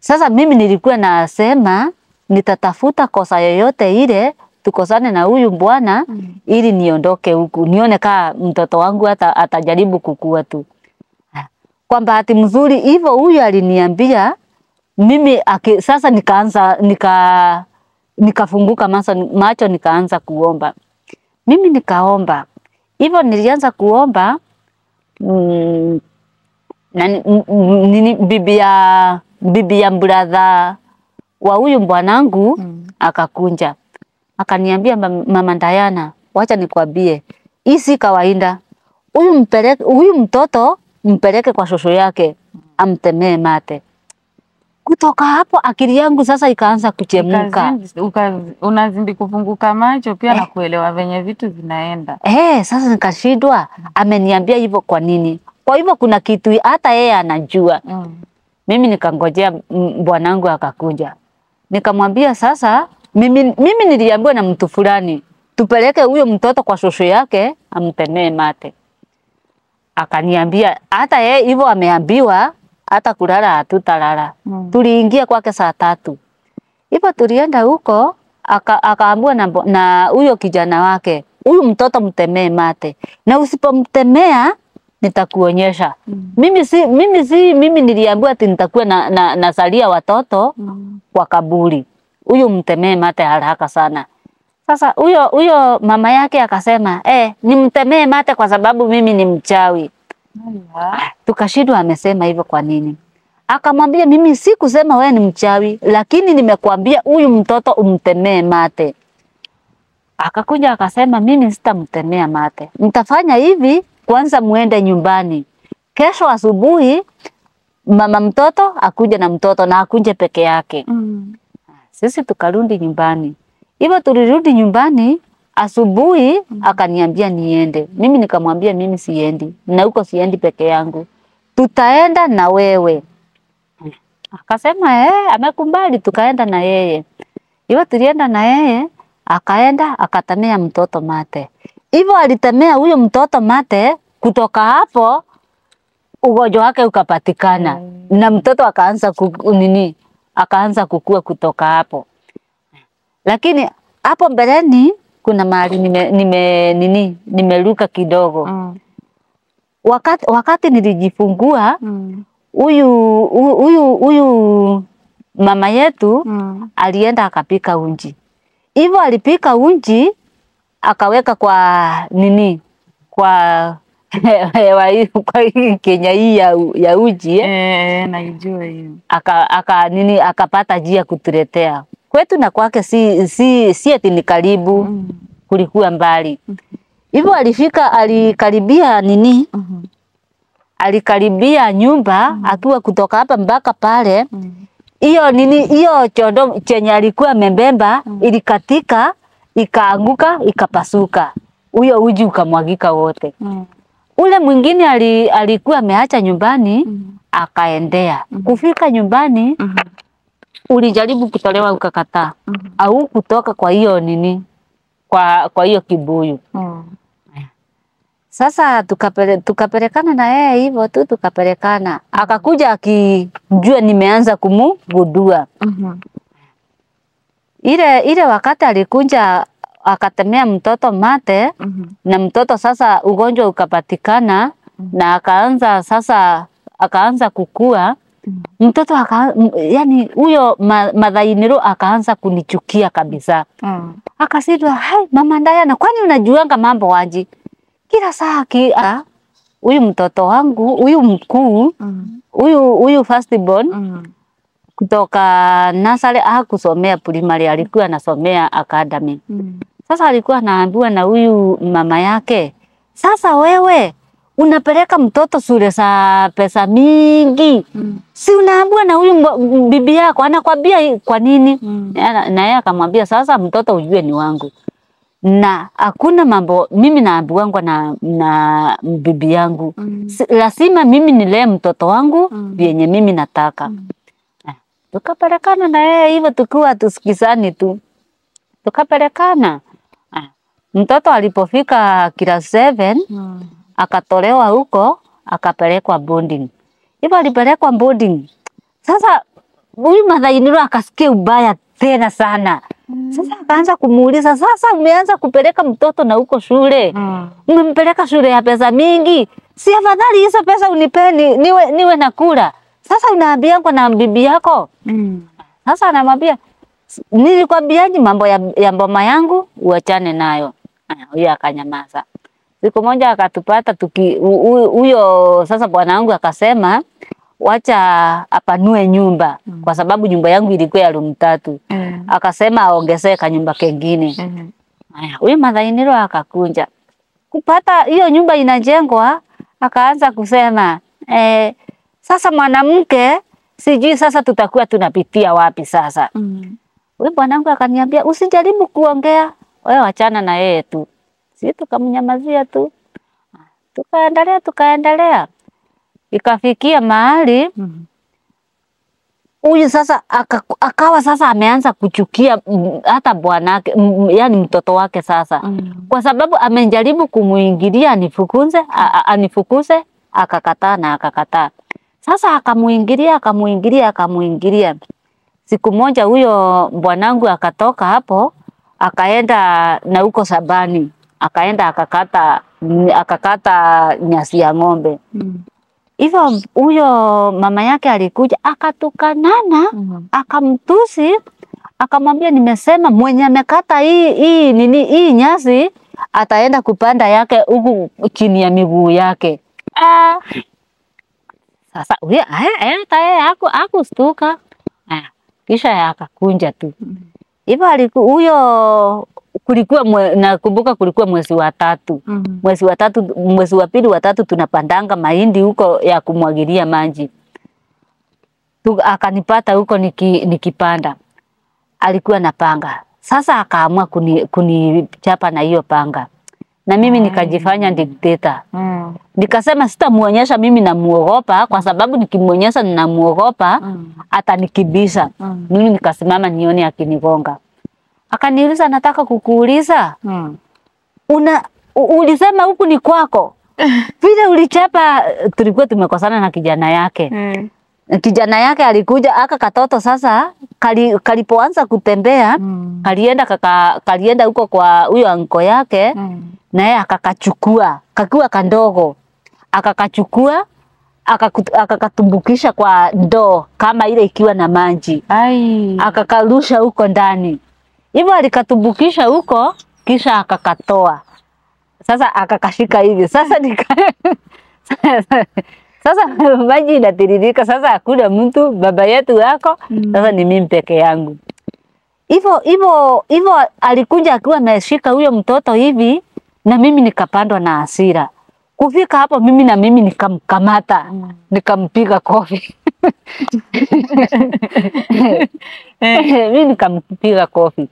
Sasa mimi nilikuwa nasema nitatafuta kosa yoyote ile tukosane na huyu bwana mm. ili niondoke huku, nione kaa mtoto wangu hata atajaribu kukua tu. Kwa bahati mzuri hivyo huyu aliniambia mimi ake, sasa nikaanza nika nikafunguka macho, macho nikaanza kuomba. Mimi nikaomba hivyo, nilianza kuomba mm, m, nini, bibi ya bibi ya bradha wa huyu bwanangu mm. akakunja akaniambia mama Dayana, wacha nikwambie, hii si kawaida. Huyu mpeleke huyu mtoto mpeleke kwa shosho yake amtemee mate. Kutoka hapo akili yangu sasa ikaanza kuchemuka, unazidi kufunguka macho pia eh, na kuelewa venye vitu vinaenda eh. Sasa nikashindwa ameniambia hivyo kwa nini? Kwa hivyo kuna kitu hata yeye anajua mm. Mimi nikangojea bwanangu akakuja, nikamwambia sasa mimi, mimi niliambiwa na mtu fulani tupeleke huyo mtoto kwa shosho yake amtemee mate. Akaniambia hata yeye hivyo ameambiwa, hata kulala hatutalala. Mm. Tuliingia kwake saa tatu hivyo tulienda huko, akaambiwa aka na huyo kijana wake, huyu mtoto mtemee mate, na usipomtemea nitakuonyesha. Mm. Mimi si mimi si mimi niliambiwa ati nitakuwa na, na, nasalia watoto mm. kwa kaburi Mm huyu mtemee mate haraka sana. Sasa huyo huyo mama yake akasema eh, nimtemee mate kwa sababu mimi ni mchawi. Tukashindwa amesema hivyo kwa nini? Akamwambia mimi sikusema wewe ni mchawi, lakini nimekuambia huyu mtoto umtemee mate. Akakuja akasema mimi sitamtemea mate, mtafanya hivi kwanza, muende nyumbani kesho asubuhi, mama mtoto akuja na mtoto na akunje peke yake mm. Sisi tukarudi nyumbani. Hivyo tulirudi nyumbani asubuhi, mm-hmm. akaniambia niende. Mimi nikamwambia mimi siendi, na huko siendi peke yangu, tutaenda na wewe. Akasema eh, amekubali. Tukaenda na yeye. Hivyo tulienda na yeye, akaenda akatamea mtoto mate. Hivyo alitamea huyo mtoto mate, kutoka hapo ugonjwa wake ukapatikana, mm. na mtoto akaanza nini akaanza kukua kutoka hapo. Lakini hapo mbeleni kuna mahali nime, nime nini nimeruka kidogo mm. Wakati, wakati nilijifungua mm. huyu mm. huyu huyu mama yetu mm. alienda akapika unji, hivyo alipika unji akaweka kwa nini kwa <laughs> kwa Kenya hii ya, ya uji eh? E, naijua hiyo. Aka, aka nini akapata jia kutuletea kwetu na kwake, si, si, si eti ni karibu mm. kulikuwa mbali mm-hmm. hivyo okay. Alifika alikaribia nini mm -hmm. alikaribia nyumba mm -hmm. akiwa kutoka hapa mpaka pale hiyo mm-hmm. mm -hmm. nini hiyo chondo chenye alikuwa membemba mm -hmm. ilikatika ikaanguka ikapasuka, huyo uji ukamwagika wote mm -hmm Ule mwingine ali, alikuwa ameacha nyumbani mm. akaendea mm. kufika nyumbani mm -hmm. ulijaribu kutolewa ukakataa mm -hmm. au kutoka kwa hiyo nini kwa kwa hiyo kibuyu mm. Sasa tukapelekana na yeye hivyo tu tukapelekana mm -hmm. akakuja akijua nimeanza kumugudua mm -hmm. ile ile wakati alikuja akatemea mtoto mate mm -hmm. na mtoto sasa ugonjwa ukapatikana mm -hmm. na akaanza sasa akaanza kukua mm -hmm. mtoto aka, yani huyo ma, madhainiro akaanza kunichukia kabisa mm. Ah. akasindwa hai mama Ndayana, kwani unajuanga mambo waji kila saa ki ah, ah. huyu mtoto wangu huyu mkuu huyu mm. huyu first born mm. kutoka nasale akusomea primary, alikuwa anasomea academy mm. Sasa alikuwa anaambiwa na huyu mama yake, sasa wewe unapeleka mtoto shule za pesa mingi mm. si unaambiwa na huyu bibi yako anakwambia kwa nini? mm. na yeye akamwambia sasa, mtoto ujue ni wangu na hakuna mambo mimi naambiwangwa na, na bibi yangu mm. lazima mimi nilee mtoto wangu mm. vyenye mimi nataka mm. Ah, tukapelekana na yeye hivyo, tukiwa tusikizani tu, tukapelekana Mtoto alipofika kila 7 mm. akatolewa huko akapelekwa boarding. Hivyo alipelekwa boarding. Sasa huyu Mathainiro akasikia ubaya tena sana. Mm. Sasa akaanza kumuuliza, sasa umeanza kupeleka mtoto na huko shule mm. umempeleka shule ya pesa mingi, si afadhali hizo pesa unipeni ni, niwe, niwe nakula. Sasa unaambia kwa na bibi yako mm. Sasa anamwambia nilikwambiaje mambo ya, ya mboma yangu uachane nayo huyo akanyamaza. Siku moja akatupata tuki huyo sasa, bwana wangu akasema wacha apanue nyumba mm. kwa sababu nyumba yangu ilikuwa ya room tatu mm. akasema aongezee ka nyumba kengine mm. haya mm. huyu madhainiro akakunja kupata hiyo nyumba inajengwa, akaanza kusema eh, sasa mwanamke sijui sasa tutakuwa tunapitia wapi sasa mm. Huyu bwanangu akaniambia usijaribu kuongea, wewe wachana na yeye tu. Sisi tukamnyamazia tu, tukaendelea tukaendelea, ikafikia mahali mm huyu sasa akawa sasa ameanza kuchukia mm, hata bwanake, mm, mm, yani mtoto wake sasa mm. kwa sababu amejaribu kumuingilia anifukuze, anifukuze akakataa na akakataa. Sasa akamuingilia akamuingilia akamuingilia. Siku moja huyo bwanangu akatoka hapo akaenda na huko sabani akaenda akakata akakata nyasi ya ng'ombe mm. hivyo mm. huyo mama yake alikuja akatukanana mm. akamtusi akamwambia nimesema mwenye amekata hii hii nini hii nyasi ataenda kupanda yake huku chini ya miguu yake ah. Sasa huyo eh, eh, hata yeye akustuka kisha akakunja tu mm hivyo alikuwa huyo kulikuwa mwe, nakumbuka kulikuwa mwezi wa tatu mm -hmm. mwezi wa tatu mwezi wa pili wa tatu tunapandanga mahindi huko ya kumwagilia maji akanipata huko niki, nikipanda alikuwa na panga sasa akaamua kunichapa kuni, na hiyo panga na mimi mm. nikajifanya dikteta mm. Nikasema sitamuonyesha mimi namuogopa, kwa sababu nikimuonyesha ninamuogopa mm. atanikibisha mm. Mimi nikasimama nione akinigonga, akaniuliza nataka kukuuliza mm. una ulisema huku ni kwako <laughs> vile ulichapa, tulikuwa tumekosana na kijana yake mm. Kijana yake alikuja aka katoto sasa kali, kalipoanza kutembea mm. kalienda kaka, kalienda huko kwa huyo anko yake mm naye akakachukua kakiwa kandogo, akakachukua akakatumbukisha kwa ndoo kama ile ikiwa na maji, akakarusha huko ndani hivyo, alikatumbukisha huko, kisha akakatoa sasa, akakashika hivi sasa nika <laughs> sasa maji inatiririka sasa, hakuna mtu baba yetu yako mm. Sasa ni mimi peke yangu hivyo hivyo hivyo, alikuja akiwa ameshika huyo mtoto hivi na mimi nikapandwa na hasira. Kufika hapo mimi na mimi nikamkamata mm. nikampiga kofi eh. <laughs> mimi nikampiga kofi.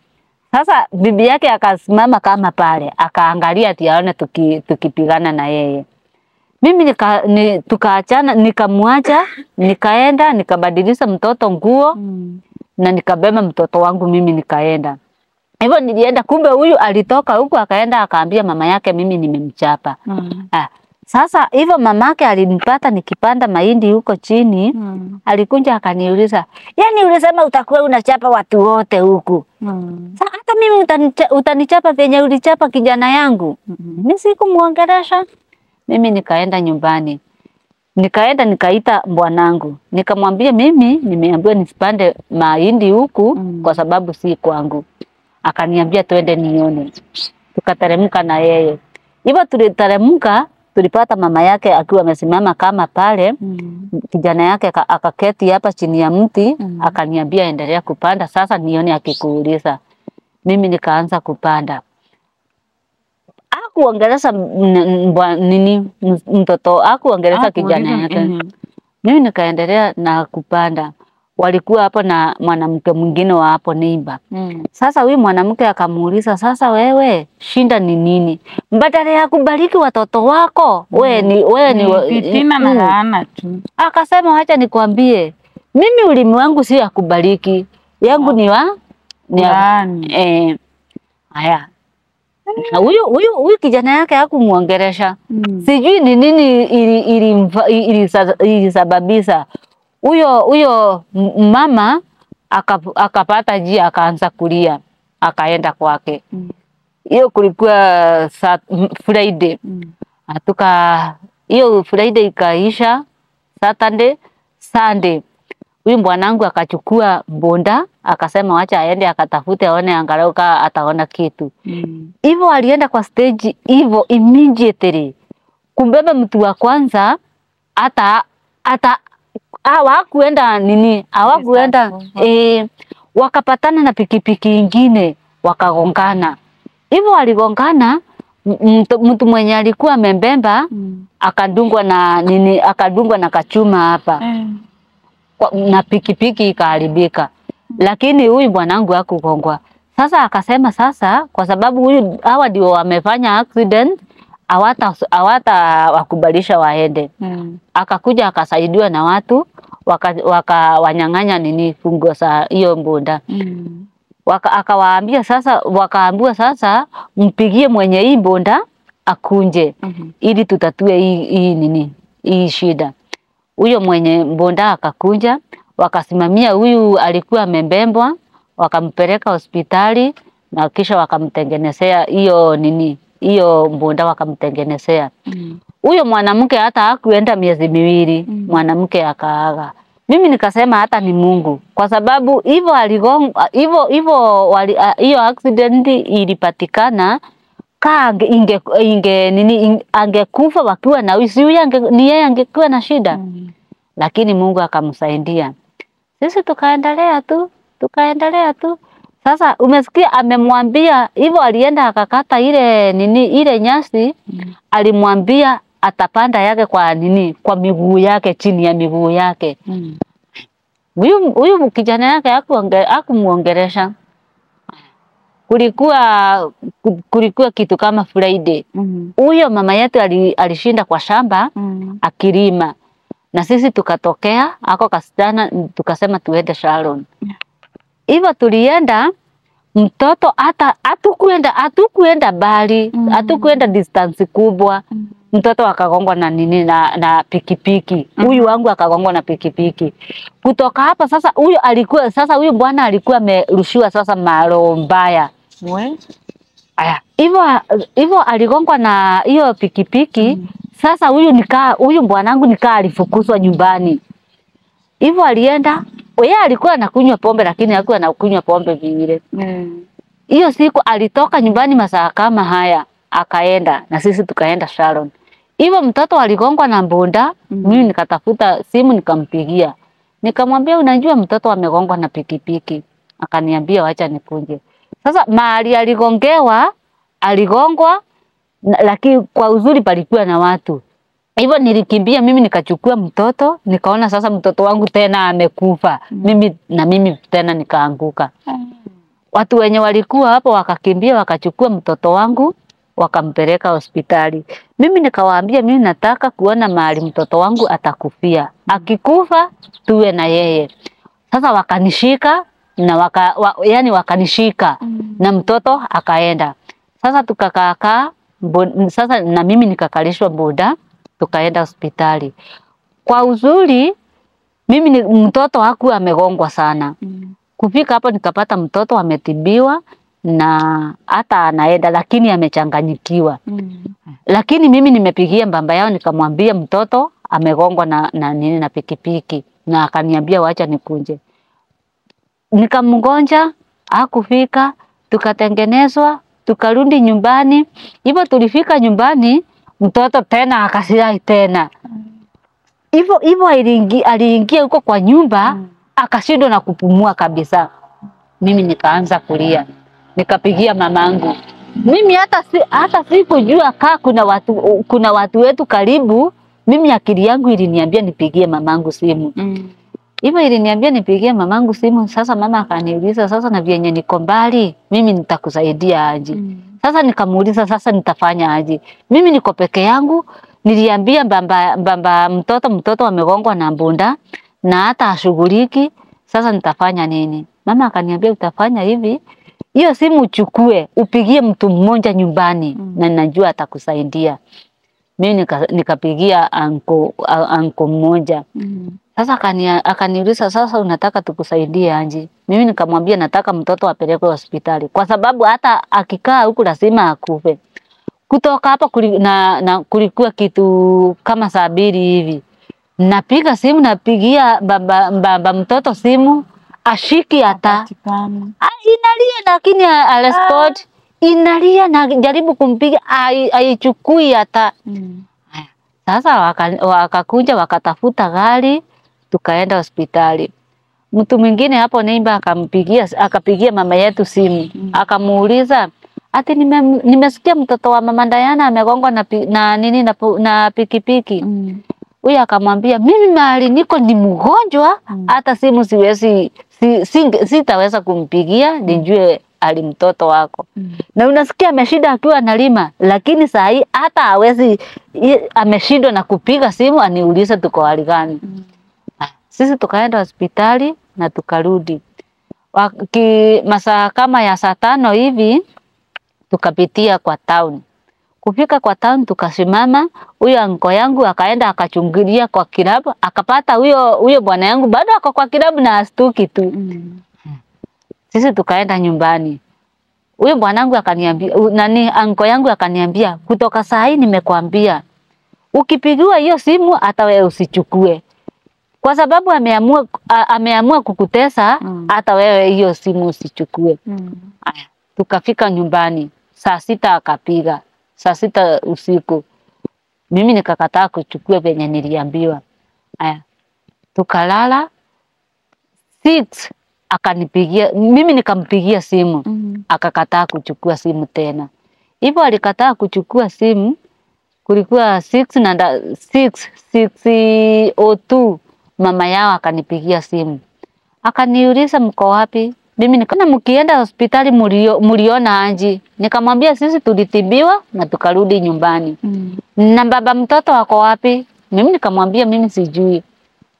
Sasa bibi yake akasimama kama pale, akaangalia ati aone tuki, tukipigana na yeye mimi nika, ni, tukaachana, nikamwacha, nikaenda nikabadilisha mtoto nguo mm. na nikabeba mtoto wangu mimi nikaenda hivyo nilienda, kumbe huyu alitoka huko akaenda akaambia mama yake mimi nimemchapa. Mm. Ah, sasa hivyo mamake alinipata nikipanda mahindi huko chini. Mm. Alikunja akaniuliza, "Yaani ulisema utakuwa unachapa watu wote huku." Mm. Sasa hata mimi utanicha, utanichapa venye ulichapa kijana yangu. Mm -hmm. Mimi sikumuongelesha. Mimi nikaenda nyumbani. Nikaenda nikaita bwanangu, nikamwambia mimi nimeambiwa nisipande mahindi huku mm. kwa sababu si kwangu. Mm akaniambia twende nione, tukateremka na yeye. Hivyo tuliteremka, tulipata mama yake akiwa amesimama kama pale mm. kijana yake akaketi hapa chini ya mti mm. akaniambia endelea kupanda sasa nione akikuuliza. Mimi nikaanza kupanda akuongeleza nini mtoto akuongeleza kijana yake. Mhm. Mimi nikaendelea na kupanda walikuwa hapo na mwanamke mwingine wa hapo neighbor. Mm. Sasa huyu mwanamke akamuuliza, sasa wewe shinda ni nini? Mbadala ya kubariki watoto wako, mm. ni wewe ni fitina mm, na mm. laana tu. Akasema acha nikwambie, mimi ulimi wangu si ya kubariki. Yangu ni wa ni ya, eh, haya na huyu huyu huyu kijana yake hakumuongeresha. Mm. Sijui ni nini ilisababisha ili, ili, ili, ili, ili, ili, ili, ili, huyo huyo mama akapata njia akaanza kulia akaenda kwake hiyo mm. kulikuwa Friday mm. tuka hiyo Friday ikaisha Saturday Sunday huyu mwanangu akachukua bonda akasema wacha aende akatafute aone angalau ka ataona kitu hivyo mm. alienda kwa stage hivyo immediately kumbeba mtu wa kwanza hata hata Ah, hawakuenda nini, hawakuenda e, wakapatana na pikipiki ingine wakagongana. Hivyo waligongana, mtu mwenye alikuwa membemba mm. akadungwa na nini, akadungwa na kachuma hapa mm. na pikipiki ikaharibika mm. lakini huyu bwanangu hakugongwa. Sasa akasema sasa, kwa sababu huyu hawa ndio wamefanya accident wakubalisha waende mm. Akakuja akasaidiwa na watu wakawanyang'anya waka, nini fungo za hiyo Mbunda mm. Waka, akawaambia sasa, wakaambiwa sasa mpigie mwenye hii Mbunda akunje mm -hmm. ili tutatue hii, hii nini hii shida. Huyo mwenye Mbunda akakunja, wakasimamia huyu alikuwa amebembwa, wakampeleka hospitali na kisha wakamtengenezea hiyo nini hiyo boda wakamtengenezea mm. huyo mm. mwanamke hata hakuenda miezi miwili mm. mwanamke akaaga. Mimi nikasema hata ni Mungu, kwa sababu hivyo aligong hivyo hivyo ah, hiyo accident ilipatikana ka inge, inge nini inge, angekufa wakiwa na wizi ange, ni yeye angekuwa na shida mm. lakini Mungu akamsaidia. Sisi tukaendelea tu tukaendelea tu sasa umesikia amemwambia hivyo, alienda akakata ile nini ile nyasi mm. Alimwambia atapanda yake kwa nini kwa miguu yake chini ya miguu yake mm. huyu mm. Kijana yake akumuongeresha kulikuwa kulikuwa kitu kama Friday mm. huyo mm. Mama yetu alishinda kwa shamba mm. akilima na sisi tukatokea ako kasitana tukasema tuende Sharon yeah hivyo tulienda mtoto hata atukuenda atukuenda bali mm. atukuenda distance kubwa mm. mtoto akagongwa na nini na, na pikipiki mm. huyu mm. wangu akagongwa na pikipiki kutoka hapa sasa huyu alikuwa sasa huyu bwana alikuwa amerushiwa sasa maro mbaya aya hivyo hivyo aligongwa na hiyo pikipiki mm. sasa huyu nikaa huyu bwanangu nikaa alifukuzwa nyumbani hivyo alienda yeye alikuwa anakunywa pombe lakini hakuwa anakunywa pombe vile. Mm. Hiyo mm. siku alitoka nyumbani masaa kama haya akaenda na sisi tukaenda salon. Hivyo mtoto aligongwa na mbunda, mm. mimi nikatafuta simu nikampigia. Nikamwambia unajua mtoto amegongwa na pikipiki. Akaniambia wacha nikunje. Sasa mahali aligongewa, aligongwa lakini kwa uzuri palikuwa na watu hivyo nilikimbia mimi nikachukua mtoto, nikaona sasa mtoto wangu tena amekufa mm. mimi na mimi tena nikaanguka mm. watu wenye walikuwa hapo wakakimbia wakachukua mtoto wangu wakampeleka hospitali. Mimi nikawaambia mimi nataka kuona mahali mtoto wangu atakufia, akikufa tuwe na yeye. Sasa wakanishika na waka, wa, yani wakanishika mm. na mtoto akaenda. Sasa tukakaakaa sasa, na mimi nikakalishwa boda tukaenda hospitali. Kwa uzuri mimi ni mtoto haku amegongwa sana mm. Kufika hapo nikapata mtoto ametibiwa na hata anaenda lakini amechanganyikiwa mm. Lakini mimi nimepigia mbamba yao nikamwambia mtoto amegongwa na, na nini na pikipiki na akaniambia wacha nikunje, nikamgonja akufika, tukatengenezwa tukarudi nyumbani. Hivyo tulifika nyumbani mtoto tena akasirai tena hivyo mm. hivyo aliingia huko kwa nyumba mm. akashindwa na kupumua kabisa. Mimi nikaanza kulia, nikapigia mamangu. Mimi hata si, hata sikujua kaa kuna watu, kuna watu wetu karibu. Mimi akili yangu iliniambia nipigie mamangu simu mm. hivyo mm. iliniambia nipigie mamangu simu. Sasa mama akaniuliza, sasa na vyenye niko mbali, mimi nitakusaidia aje? mm. Sasa nikamuuliza sasa nitafanya aje? Mimi niko peke yangu, niliambia baba, baba mtoto mtoto amegongwa na mbunda na hata ashughuliki. Sasa nitafanya nini? Mama akaniambia utafanya hivi, hiyo simu uchukue, upigie mtu mmoja nyumbani mm. na najua atakusaidia. Mimi nikapigia nika anko, anko mmoja mm. Sasa akani, akaniuliza sasa unataka tukusaidie aje? Mimi nikamwambia nataka mtoto apelekwe hospitali kwa sababu hata akikaa huku lazima akufe. Kutoka hapa kuli, na, na kulikuwa kitu kama saa mbili hivi. Napiga simu napigia baba, baba mtoto simu ashiki hata inalia, lakini arespond ah. inalia na jaribu kumpiga aichukui hata mm. Sasa wakakuja waka wakatafuta gari tukaenda hospitali. Mtu mwingine hapo Neimba akampigia akapigia mama yetu simu mm-hmm. akamuuliza ati nime, nimesikia mtoto wa mama Dayana amegongwa na, na nini na, na pikipiki mm. akamwambia mimi mahali niko ni mgonjwa mm-hmm. hata mm. simu siwezi si, si, si, kumpigia mm. nijue ali mtoto wako mm. na unasikia ameshinda akiwa analima, lakini saa hii hata hawezi, ameshindwa na kupiga simu aniulize tuko hali gani mm. Sisi tukaenda hospitali na tukarudi. Waki, masaa kama ya saa tano hivi tukapitia kwa town. Kufika kwa town tukasimama, huyo anko yangu akaenda akachungulia kwa kilabu, akapata huyo huyo bwana yangu bado ako kwa kilabu na astuki tu. Mm. Sisi tukaenda nyumbani. Huyo yangu akaniambia nani, anko yangu akaniambia, kutoka saa hii nimekwambia, ukipigiwa hiyo simu hata wewe usichukue kwa sababu ameamua, ameamua kukutesa mm. hata mm. wewe hiyo simu usichukue mm. Tukafika nyumbani saa sita akapiga saa sita usiku, mimi nikakataa kuchukua venye niliambiwa. Aya, tukalala six akanipigia mimi, nikampigia simu mm -hmm. akakataa kuchukua simu tena, hivyo alikataa kuchukua simu. Kulikuwa six na six six o oh two mama yao akanipigia simu akaniuliza mko wapi? Mimi nikana mkienda hospitali mulio, muliona anji. Nikamwambia sisi tulitibiwa na tukarudi nyumbani. Mm. Na baba mtoto wako wapi? Mimi nikamwambia mimi sijui.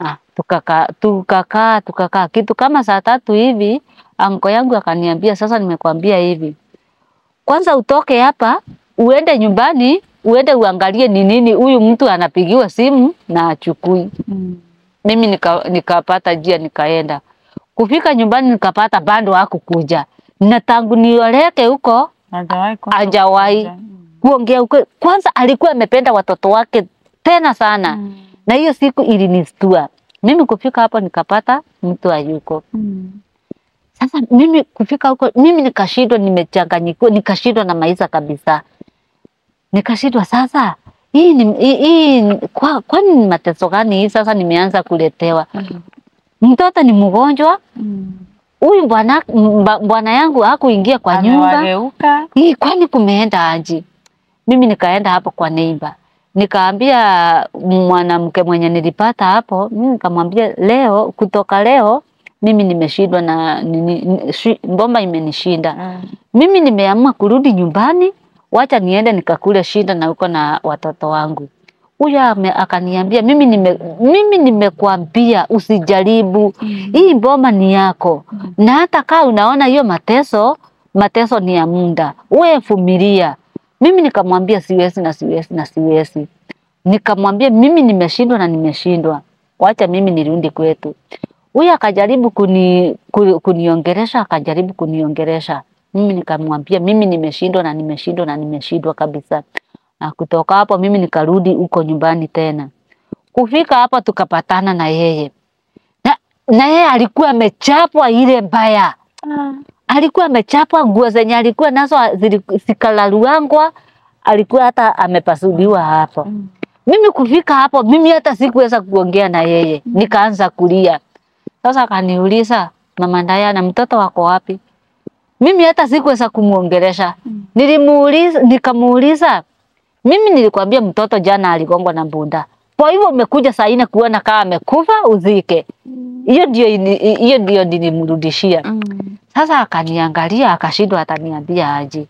Ah, tukakaa tukakaa tukakaa kitu kama saa tatu hivi anko yangu akaniambia, sasa nimekwambia hivi, kwanza utoke hapa uende nyumbani uende uangalie ni nini huyu mtu anapigiwa simu na achukui. Mm mimi nika, nikapata jia nikaenda kufika nyumbani nikapata wako kuja na tangu nioleke huko anjawai kuongea huko. Kwanza alikuwa amependa watoto wake tena sana mm. na hiyo siku ilinistua mimi kufika hapo nikapata mtu ayuko mm. Sasa mimi kufika huko mimi nikashindwa, nimechanganyikiwa, nikashindwa na maisha kabisa, nikashindwa sasa hii ni hii, kwa kwani mateso gani hii sasa nimeanza kuletewa? mm. mtoto ni mgonjwa mm. huyu mm. bwana bwana yangu hakuingia kwa nyumba hii, kwani kumeenda anji Mimi nikaenda hapo kwa neiba nikaambia mwanamke mwenye nilipata hapo, mimi nikamwambia leo, kutoka leo mimi nimeshindwa na nini, mbomba imenishinda mm. mimi nimeamua kurudi nyumbani wacha niende nikakule shinda na uko na watoto wangu. Huyo akaniambia mimi nime, mimi nimekuambia usijaribu mm. hii boma ni yako mm. na hata kaa unaona hiyo mateso mateso ni ya muda, we vumilia. Mimi nikamwambia siwezi na siwezi na siwezi, nikamwambia mimi nimeshindwa na nimeshindwa, wacha mimi nirudi kwetu. Huyu akajaribu kuni, kuniongeresha, akajaribu kuniongeresha mimi nikamwambia mimi nimeshindwa na nimeshindwa na nimeshindwa kabisa. Na kutoka hapo mimi nikarudi huko nyumbani tena. Kufika hapa tukapatana na yeye. Na, na yeye alikuwa amechapwa ile mbaya. Mm. Alikuwa amechapwa nguo zenye alikuwa nazo zikalaluangwa, alikuwa hata amepasuliwa hapo. Mm. Mimi kufika hapo mimi hata sikuweza kuongea na yeye. Mm. Nikaanza kulia. Sasa akaniuliza, Mama Ndaya na mtoto wako wapi? mimi hata sikuweza kumuongelesha. Nilimuuliza, nikamuuliza, mimi nilikwambia mtoto jana aligongwa na bunda, kwa hivyo umekuja saa nne kuona kama amekufa uzike. Hiyo ndio hiyo ndio nilimrudishia. Mm. Sasa akaniangalia akashindwa ataniambia aje.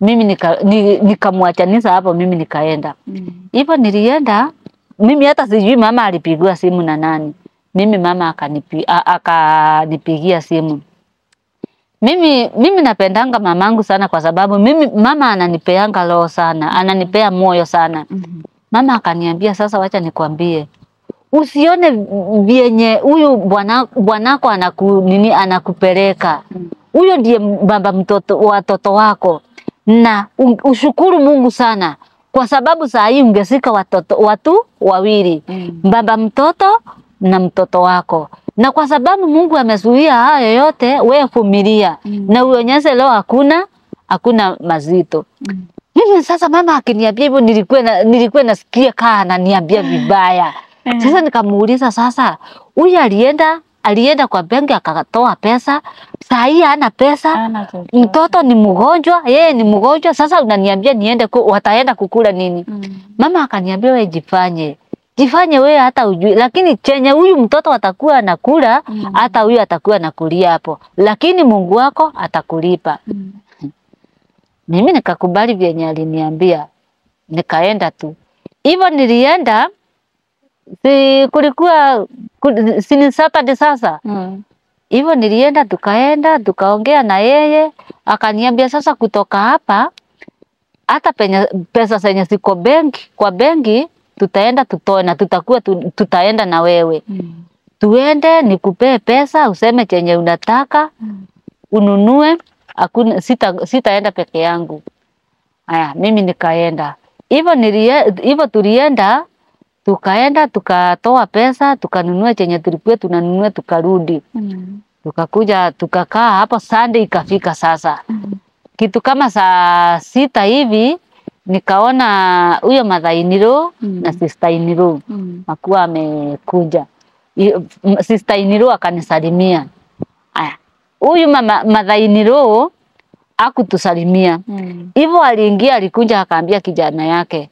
Mimi ni, nika hapo, mimi nikaenda mm. hivyo. Mm. Nilienda mimi hata sijui mama alipigiwa simu na nani, mimi mama akanipi, akanipigia simu mimi mimi napendanga mamangu sana kwa sababu mimi mama ananipeanga roho sana, ananipea moyo sana. Mm -hmm. Mama akaniambia sasa, wacha nikwambie, usione vyenye huyu bwana bwanako anaku nini anakupeleka mm-hmm. huyo, mm -hmm. ndiye baba mtoto watoto wako, na ushukuru Mungu sana kwa sababu saa hii ungesika watoto watu wawili, mm -hmm. baba mtoto na mtoto wako na kwa sababu Mungu amezuia hayo yote, wewe vumilia mm. na uonyeshe leo hakuna hakuna mazito mm. Mimi sasa mama akiniambia hivyo nilikuwa na, nilikuwa nasikia kaa ananiambia vibaya mm. Sasa nikamuuliza sasa, huyu alienda alienda kwa benki akatoa pesa, saa hii hana pesa, ana mtoto ni mgonjwa, yeye ni mgonjwa. Sasa unaniambia niende ku, wataenda kukula nini? mm. Mama akaniambia wewe jifanye jifanye wewe hata ujui, lakini chenye huyu mtoto atakuwa anakula mm. hata huyu atakuwa anakulia hapo, lakini Mungu wako atakulipa mm. Mimi nikakubali vyenye aliniambia, nikaenda tu hivyo. Nilienda si kulikuwa sini Saturday sasa mm. Hivyo nilienda tukaenda tukaongea na yeye, akaniambia sasa, kutoka hapa hata pesa zenye ziko benki kwa benki tutaenda tutoe na tutakuwa tu, tutaenda na wewe mm. Tuende nikupee pesa useme chenye unataka mm. Ununue hakuna, sita, sitaenda peke yangu. Aya, mimi nikaenda hivyo, hivyo tulienda tukaenda tukatoa pesa tukanunua chenye tulikuwa tunanunua tukarudi mm. Tukakuja tukakaa hapo, Sunday ikafika sasa mm. Kitu kama saa sita hivi nikaona huyo Mathai Niro mm. na Sister Iniru mm. akuwa amekuja Sister Iniru akanisalimia. Aya, huyu mama Mathai akutusalimia mm. hivyo. Mm. Aliingia, alikuja akaambia kijana yake,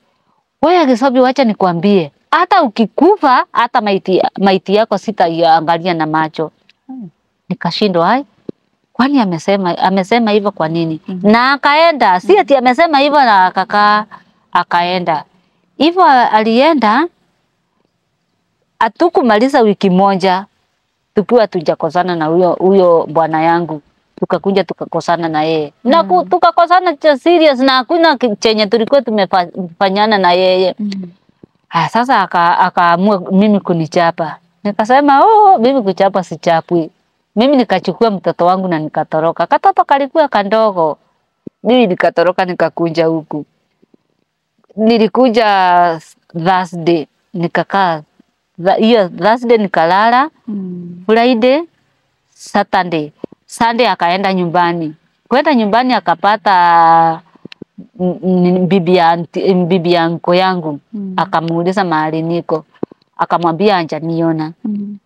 wewe Kisobi, wacha nikwambie, hata ukikufa hata maiti, maiti yako sitaiangalia na macho. Mm. Nikashindwa hai kwani amesema amesema hivyo kwa nini? mm -hmm. na akaenda, si mhm. ati amesema hivyo na akakaa akaenda hivyo. Alienda atukumaliza wiki moja tukiwa tujakosana na huyo huyo bwana yangu, tukakuja tukakosana na yeye mm -hmm. na tukakosana cha serious na hakuna chenye tulikuwa tumefanyana na yeye mm -hmm. Ah, sasa akaamua aka mimi kunichapa, nikasema oh, oh mimi kuchapa sichapwi mimi nikachukua mtoto wangu na nikatoroka. Katoto kalikuwa kandogo, mimi nikatoroka nikakunja huku. Nilikuja Thursday nikakaa hiyo Thursday nikalala mm. Friday, Saturday, Sunday akaenda nyumbani. Kwenda nyumbani akapata bibi ya bibi yangu mm. Akamuuliza mahali niko, akamwambia anja niona mm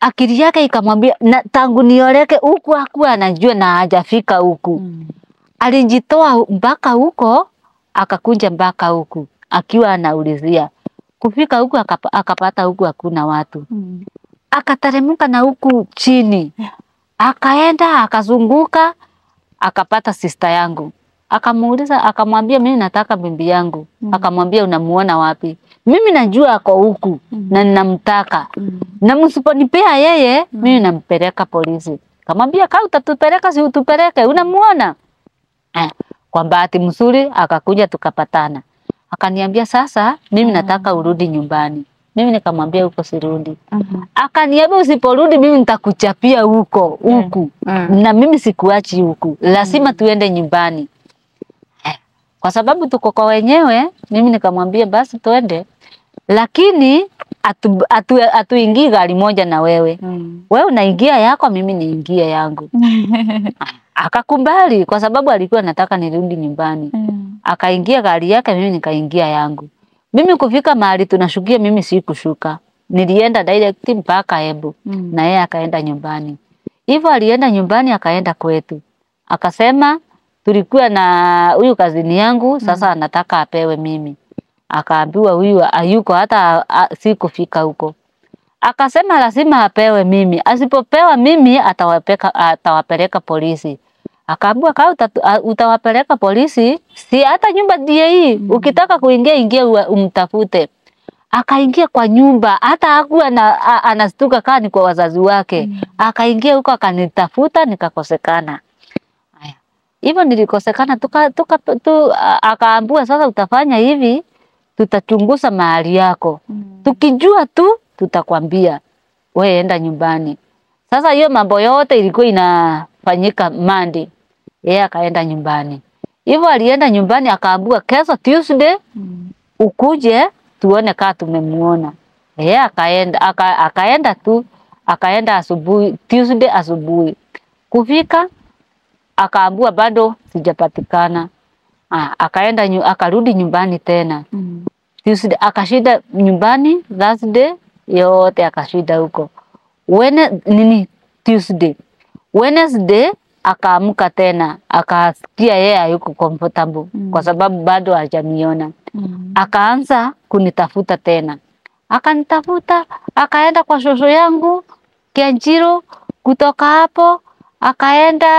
akili yake ikamwambia na tangu nioleke huku hakuwa anajua na hajafika huku mm. Alijitoa mpaka huko akakunja mpaka huku akiwa anaulizia kufika huku akapata huku hakuna watu mm. Akateremka na huku chini akaenda akazunguka akapata sista yangu Akamuuliza, akamwambia mimi nataka bibi yangu. mm. Akamwambia unamuona wapi? Mimi najua ako huku mm. na ninamtaka mm. na msiponipea yeye mm. mimi nampeleka polisi. Kamwambia kama utatupeleka si utupeleke, unamuona eh. Kwa bahati mzuri akakuja tukapatana, akaniambia sasa mimi mm. nataka urudi nyumbani. Mimi nikamwambia huko sirudi. uh mm-hmm. -huh. Akaniambia usiporudi, mimi nitakuchapia huko mm. huku. uh mm. -huh. na mimi sikuachi huku, lazima uh -huh. tuende nyumbani. Kwa sababu tuko kwa wenyewe, mimi nikamwambia basi twende, lakini atu, atu, atu gari moja na wewe mm. Wewe unaingia yako, mimi niingia yangu <laughs> akakubali kwa sababu alikuwa nataka nirudi nyumbani mm. Akaingia gari yake, mimi nikaingia yangu. Mimi kufika mahali tunashukia, mimi sikushuka, nilienda direct mpaka Embu mm. na yeye akaenda nyumbani. Hivyo alienda nyumbani, akaenda kwetu, akasema tulikuwa na huyu kazini yangu mm. sasa mm. anataka apewe mimi akaambiwa huyu ayuko hata sikufika huko akasema lazima apewe mimi asipopewa mimi atawapeka, atawapeleka polisi akaambiwa kaa uta, utawapeleka polisi si hata nyumba ndiye hii mm. ukitaka kuingia ingia umtafute akaingia kwa nyumba hata hakuwa na, anastuka kani kwa wazazi wake mm. akaingia huko akanitafuta nikakosekana hivyo nilikosekana, tuka, tuka, tu, akaambua sasa, utafanya hivi, tutachunguza mahali yako mm. tukijua tu tutakwambia wewe, enda nyumbani. Sasa hiyo mambo yote ilikuwa inafanyika mandi yeye akaenda nyumbani. Hivyo alienda nyumbani, akaambua kesho Tuesday mm. ukuje tuone kaa tumemuona. Yeye akaenda aka, akaenda tu akaenda asubuhi Tuesday asubuhi kufika akaambua bado sijapatikana. Ah, akaenda nyu, akarudi nyumbani tena mm. Tuesday akashida nyumbani Thursday yote akashida huko Wene, nini Tuesday. Wednesday akaamka tena akasikia yeye hayuko comfortable mm. kwa sababu bado hajaniona mm. Akaanza kunitafuta tena, akanitafuta akaenda kwa shosho yangu Kianjiro, kutoka hapo akaenda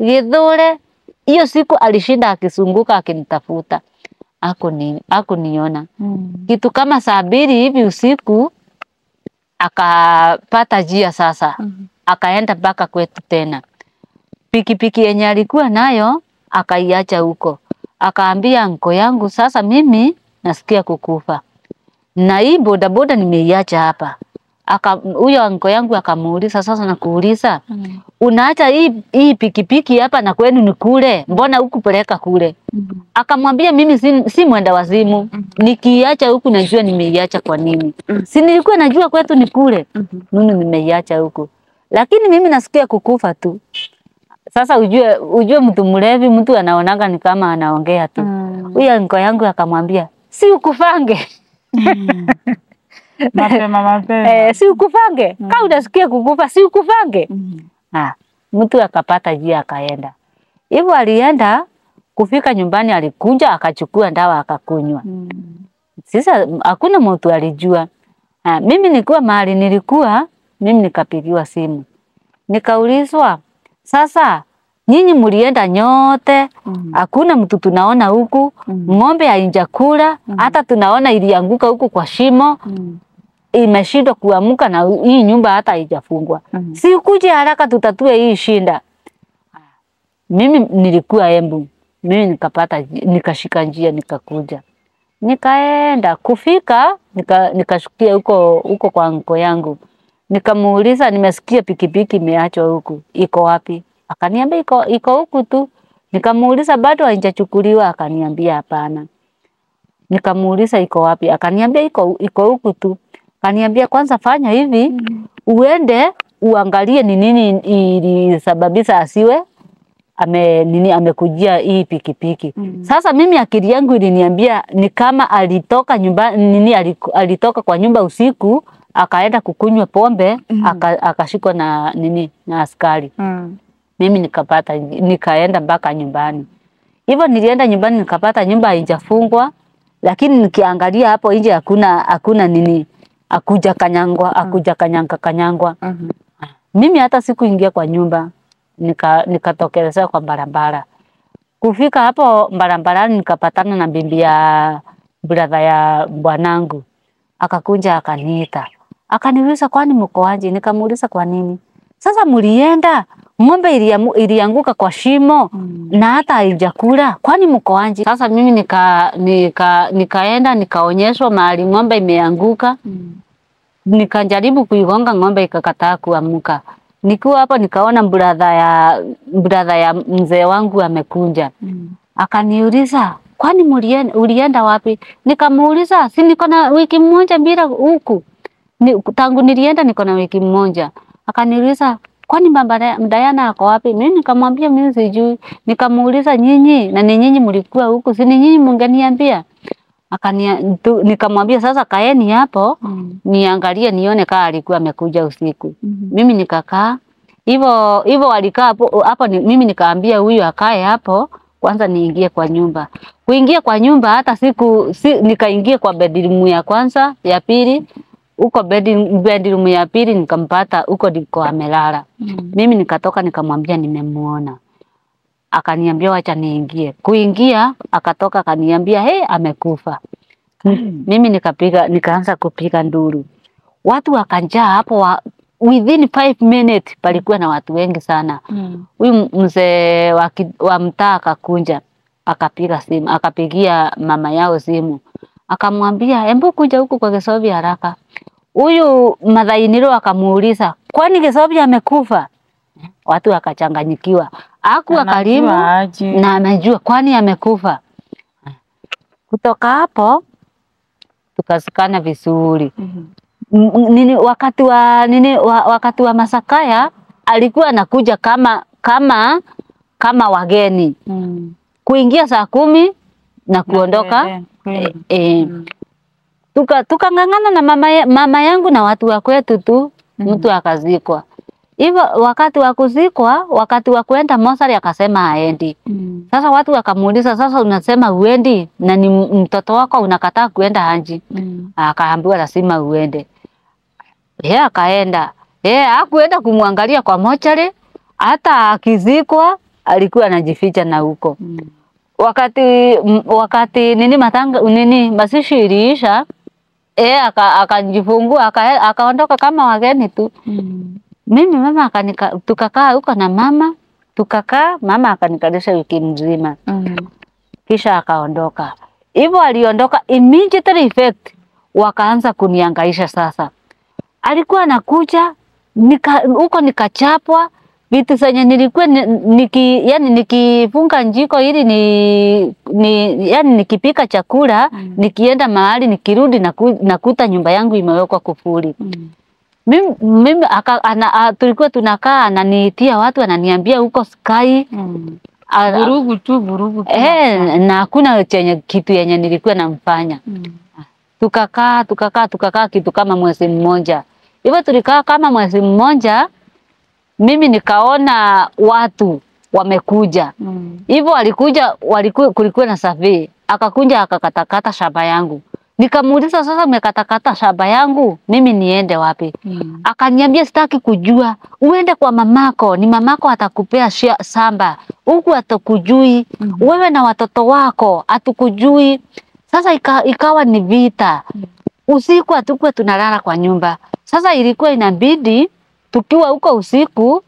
Gidhure hiyo siku alishinda akisunguka akinitafuta akuni, akuniona mm. kitu kama saa mbili hivi usiku akapata jia sasa mm -hmm. akaenda mpaka kwetu tena. Pikipiki yenye alikuwa nayo akaiacha huko, akaambia nko yangu, sasa mimi nasikia kukufa na hii bodaboda nimeiacha hapa huyo anko yangu akamuuliza, sasa nakuuliza mm. unaacha hii hii pikipiki hapa na kwenu ni kule, mbona hukupeleka kule? mm. Akamwambia mimi si, si mwenda wazimu mm. nikiacha huku najua nimeiacha kwa nini? mm. si nilikuwa najua kwetu ni kule mm -hmm. mimi nimeiacha huku, lakini mimi nasikia kukufa tu. Sasa ujue, ujue mtu mlevi, mtu anaonaga ni kama anaongea tu. Mm. huyo mm. anko yangu akamwambia si ukufange mm. <laughs> mapema <laughs> eh, mapema. Eh, si ukufange mm. kama unasikia kukufa si ukufange mm. Ah, mtu akapata jia akaenda hivyo, alienda kufika nyumbani, alikunja akachukua dawa akakunywa mm. Sasa hakuna mtu alijua. ah, mimi nilikuwa mahali nilikuwa mimi nikapigiwa simu nikaulizwa, sasa nyinyi mlienda nyote mm. hakuna mm. mtu tunaona huku mm. ng'ombe hainjakula mm. hata mm. tunaona ilianguka huku kwa shimo mm imeshindwa kuamka na hii nyumba hata haijafungwa. Mm. hmm Si kuja haraka tutatue hii shinda. Mimi nilikuwa Embu. Mimi nikapata nikashika njia nikakuja. Nikaenda kufika nika, nikashukia huko huko kwa nko yangu. Nikamuuliza nimesikia pikipiki imeachwa huku. Iko wapi? Akaniambia iko iko huku tu. Nikamuuliza bado haijachukuliwa, akaniambia hapana. Nikamuuliza iko wapi? Akaniambia iko iko huku tu. Kaniambia kwanza fanya hivi mm. uende uangalie ni nini ilisababisha asiwe ame nini amekujia hii pikipiki mm. Sasa mimi akili yangu iliniambia ni kama alitoka nyumba nini alitoka kwa nyumba usiku akaenda kukunywa pombe mm. akashikwa na nini na askari mm. Mimi nikapata nikaenda mpaka nyumbani hivyo, nilienda nyumbani nikapata nyumba haijafungwa, lakini nikiangalia hapo nje hakuna hakuna nini akuja kanyangwa, mm-hmm. akuja kanyanga kanyangwa. mm -hmm. Mimi hata sikuingia kwa nyumba, nikatokelezea nika kwa barabara. Kufika hapo barabarani, nikapatana na bibi ya bradha ya bwanangu, akakunja akaniita, akaniuliza kwani mko aje? Nikamuuliza kwa nini sasa mulienda ng'ombe ilianguka kwa shimo mm. na hata haijakula, kwani mko anje? Sasa mimi nika, nika, nikaenda nikaonyeshwa mahali ng'ombe imeanguka mm. nikajaribu kuigonga ng'ombe ikakataa kuamuka. Nikiwa hapo nikaona bradha ya, bradha ya mzee wangu amekunja mm. akaniuliza kwani mulienda, ulienda wapi? Nikamuuliza, si niko na wiki mmoja bila huku ni, tangu nilienda niko na wiki mmoja. Akaniuliza kwani baba Mdayana ako wapi? Mimi nikamwambia mimi sijui, nikamuuliza nyinyi, na ni nyinyi mlikuwa huku, si ni nyinyi mngeniambia? Akania, nikamwambia sasa kaeni hapo mm. niangalie nione kama alikuwa amekuja usiku mm -hmm. mimi nikakaa hivyo hivyo, alikaa hapo hapo, mimi nikaambia huyu akae hapo kwanza niingie kwa nyumba. Kuingia kwa nyumba hata siku si, nikaingia kwa bedroom ya kwanza, ya pili huko bedroom, ya pili nikampata huko ndiko amelala. Mm. Mimi nikatoka nikamwambia nimemuona. Akaniambia wacha niingie. Kuingia akatoka akaniambia hey, amekufa. Mm. Mimi nikapiga nikaanza kupiga nduru. Watu wakanjaa hapo wa, within five minutes palikuwa na watu wengi sana. Mm. Huyu mm. mzee wa, wa mtaa akakunja akapiga simu akapigia mama yao simu akamwambia, embu kuja huku kwa Kisovi haraka. Huyu madhainiro akamuuliza, kwani Kisobi amekufa? Watu wakachanganyikiwa, aku akalima na amejua kwani amekufa. Kutoka hapo tukasikana vizuri mm -hmm. nini, wakati wa nini, wa, wakati wa Masakaya alikuwa anakuja kama kama kama wageni mm. kuingia saa kumi na kuondoka na E, e, mm tuka tukang'ang'ana na mama, ya, mama yangu na watu wa kwetu tu mm-hmm. mtu mm -hmm. akazikwa hivyo wakati wa kuzikwa, wakati wa kwenda Mosari akasema aendi. mm. -hmm. Sasa watu wakamuuliza, sasa unasema uendi na ni mtoto wako unakataa kuenda haji? mm. -hmm. Akaambiwa lazima uende. ye akaenda, ye hakuenda kumwangalia kwa mochari, hata akizikwa alikuwa anajificha na huko. mm. -hmm. Wakati wakati nini matanga nini masishi iliisha eh, akajifungua aka akaondoka aka kama wageni tu mm. Mimi mama akanika, tukakaa huko na mama tukakaa, mama akanikalisha wiki mzima mm. Kisha akaondoka hivyo, aliondoka immediately effect, wakaanza kuniangaisha sasa. Alikuwa anakuja nika, huko nikachapwa vitu zenye nilikuwa niki, yani nikifunga njiko ili ni, ni yani nikipika chakula mm. nikienda mahali nikirudi naku, nakuta nyumba yangu imewekwa kufuri mm. Mimi, mimi aka, ana, a, tulikuwa tunakaa ananiitia watu ananiambia huko Sky mm. vurugu tu vurugu eh, na hakuna chenye kitu yenye nilikuwa namfanya mm. tukakaa tukakaa tukakaa kitu kama mwezi mmoja hivyo tulikaa kama mwezi mmoja mm mimi nikaona watu wamekuja mm. hivyo mm. walikuja waliku, kulikuwa na survey akakunja akakatakata shamba yangu nikamuuliza sasa mekatakata shamba yangu mimi niende wapi mm. akaniambia sitaki kujua uende kwa mamako ni mamako atakupea shamba huku atakujui mm -hmm. wewe na watoto wako atukujui sasa ika, ikawa ni vita mm. usiku atukwe tunalala kwa nyumba sasa ilikuwa inabidi Tukiwa huko usiku,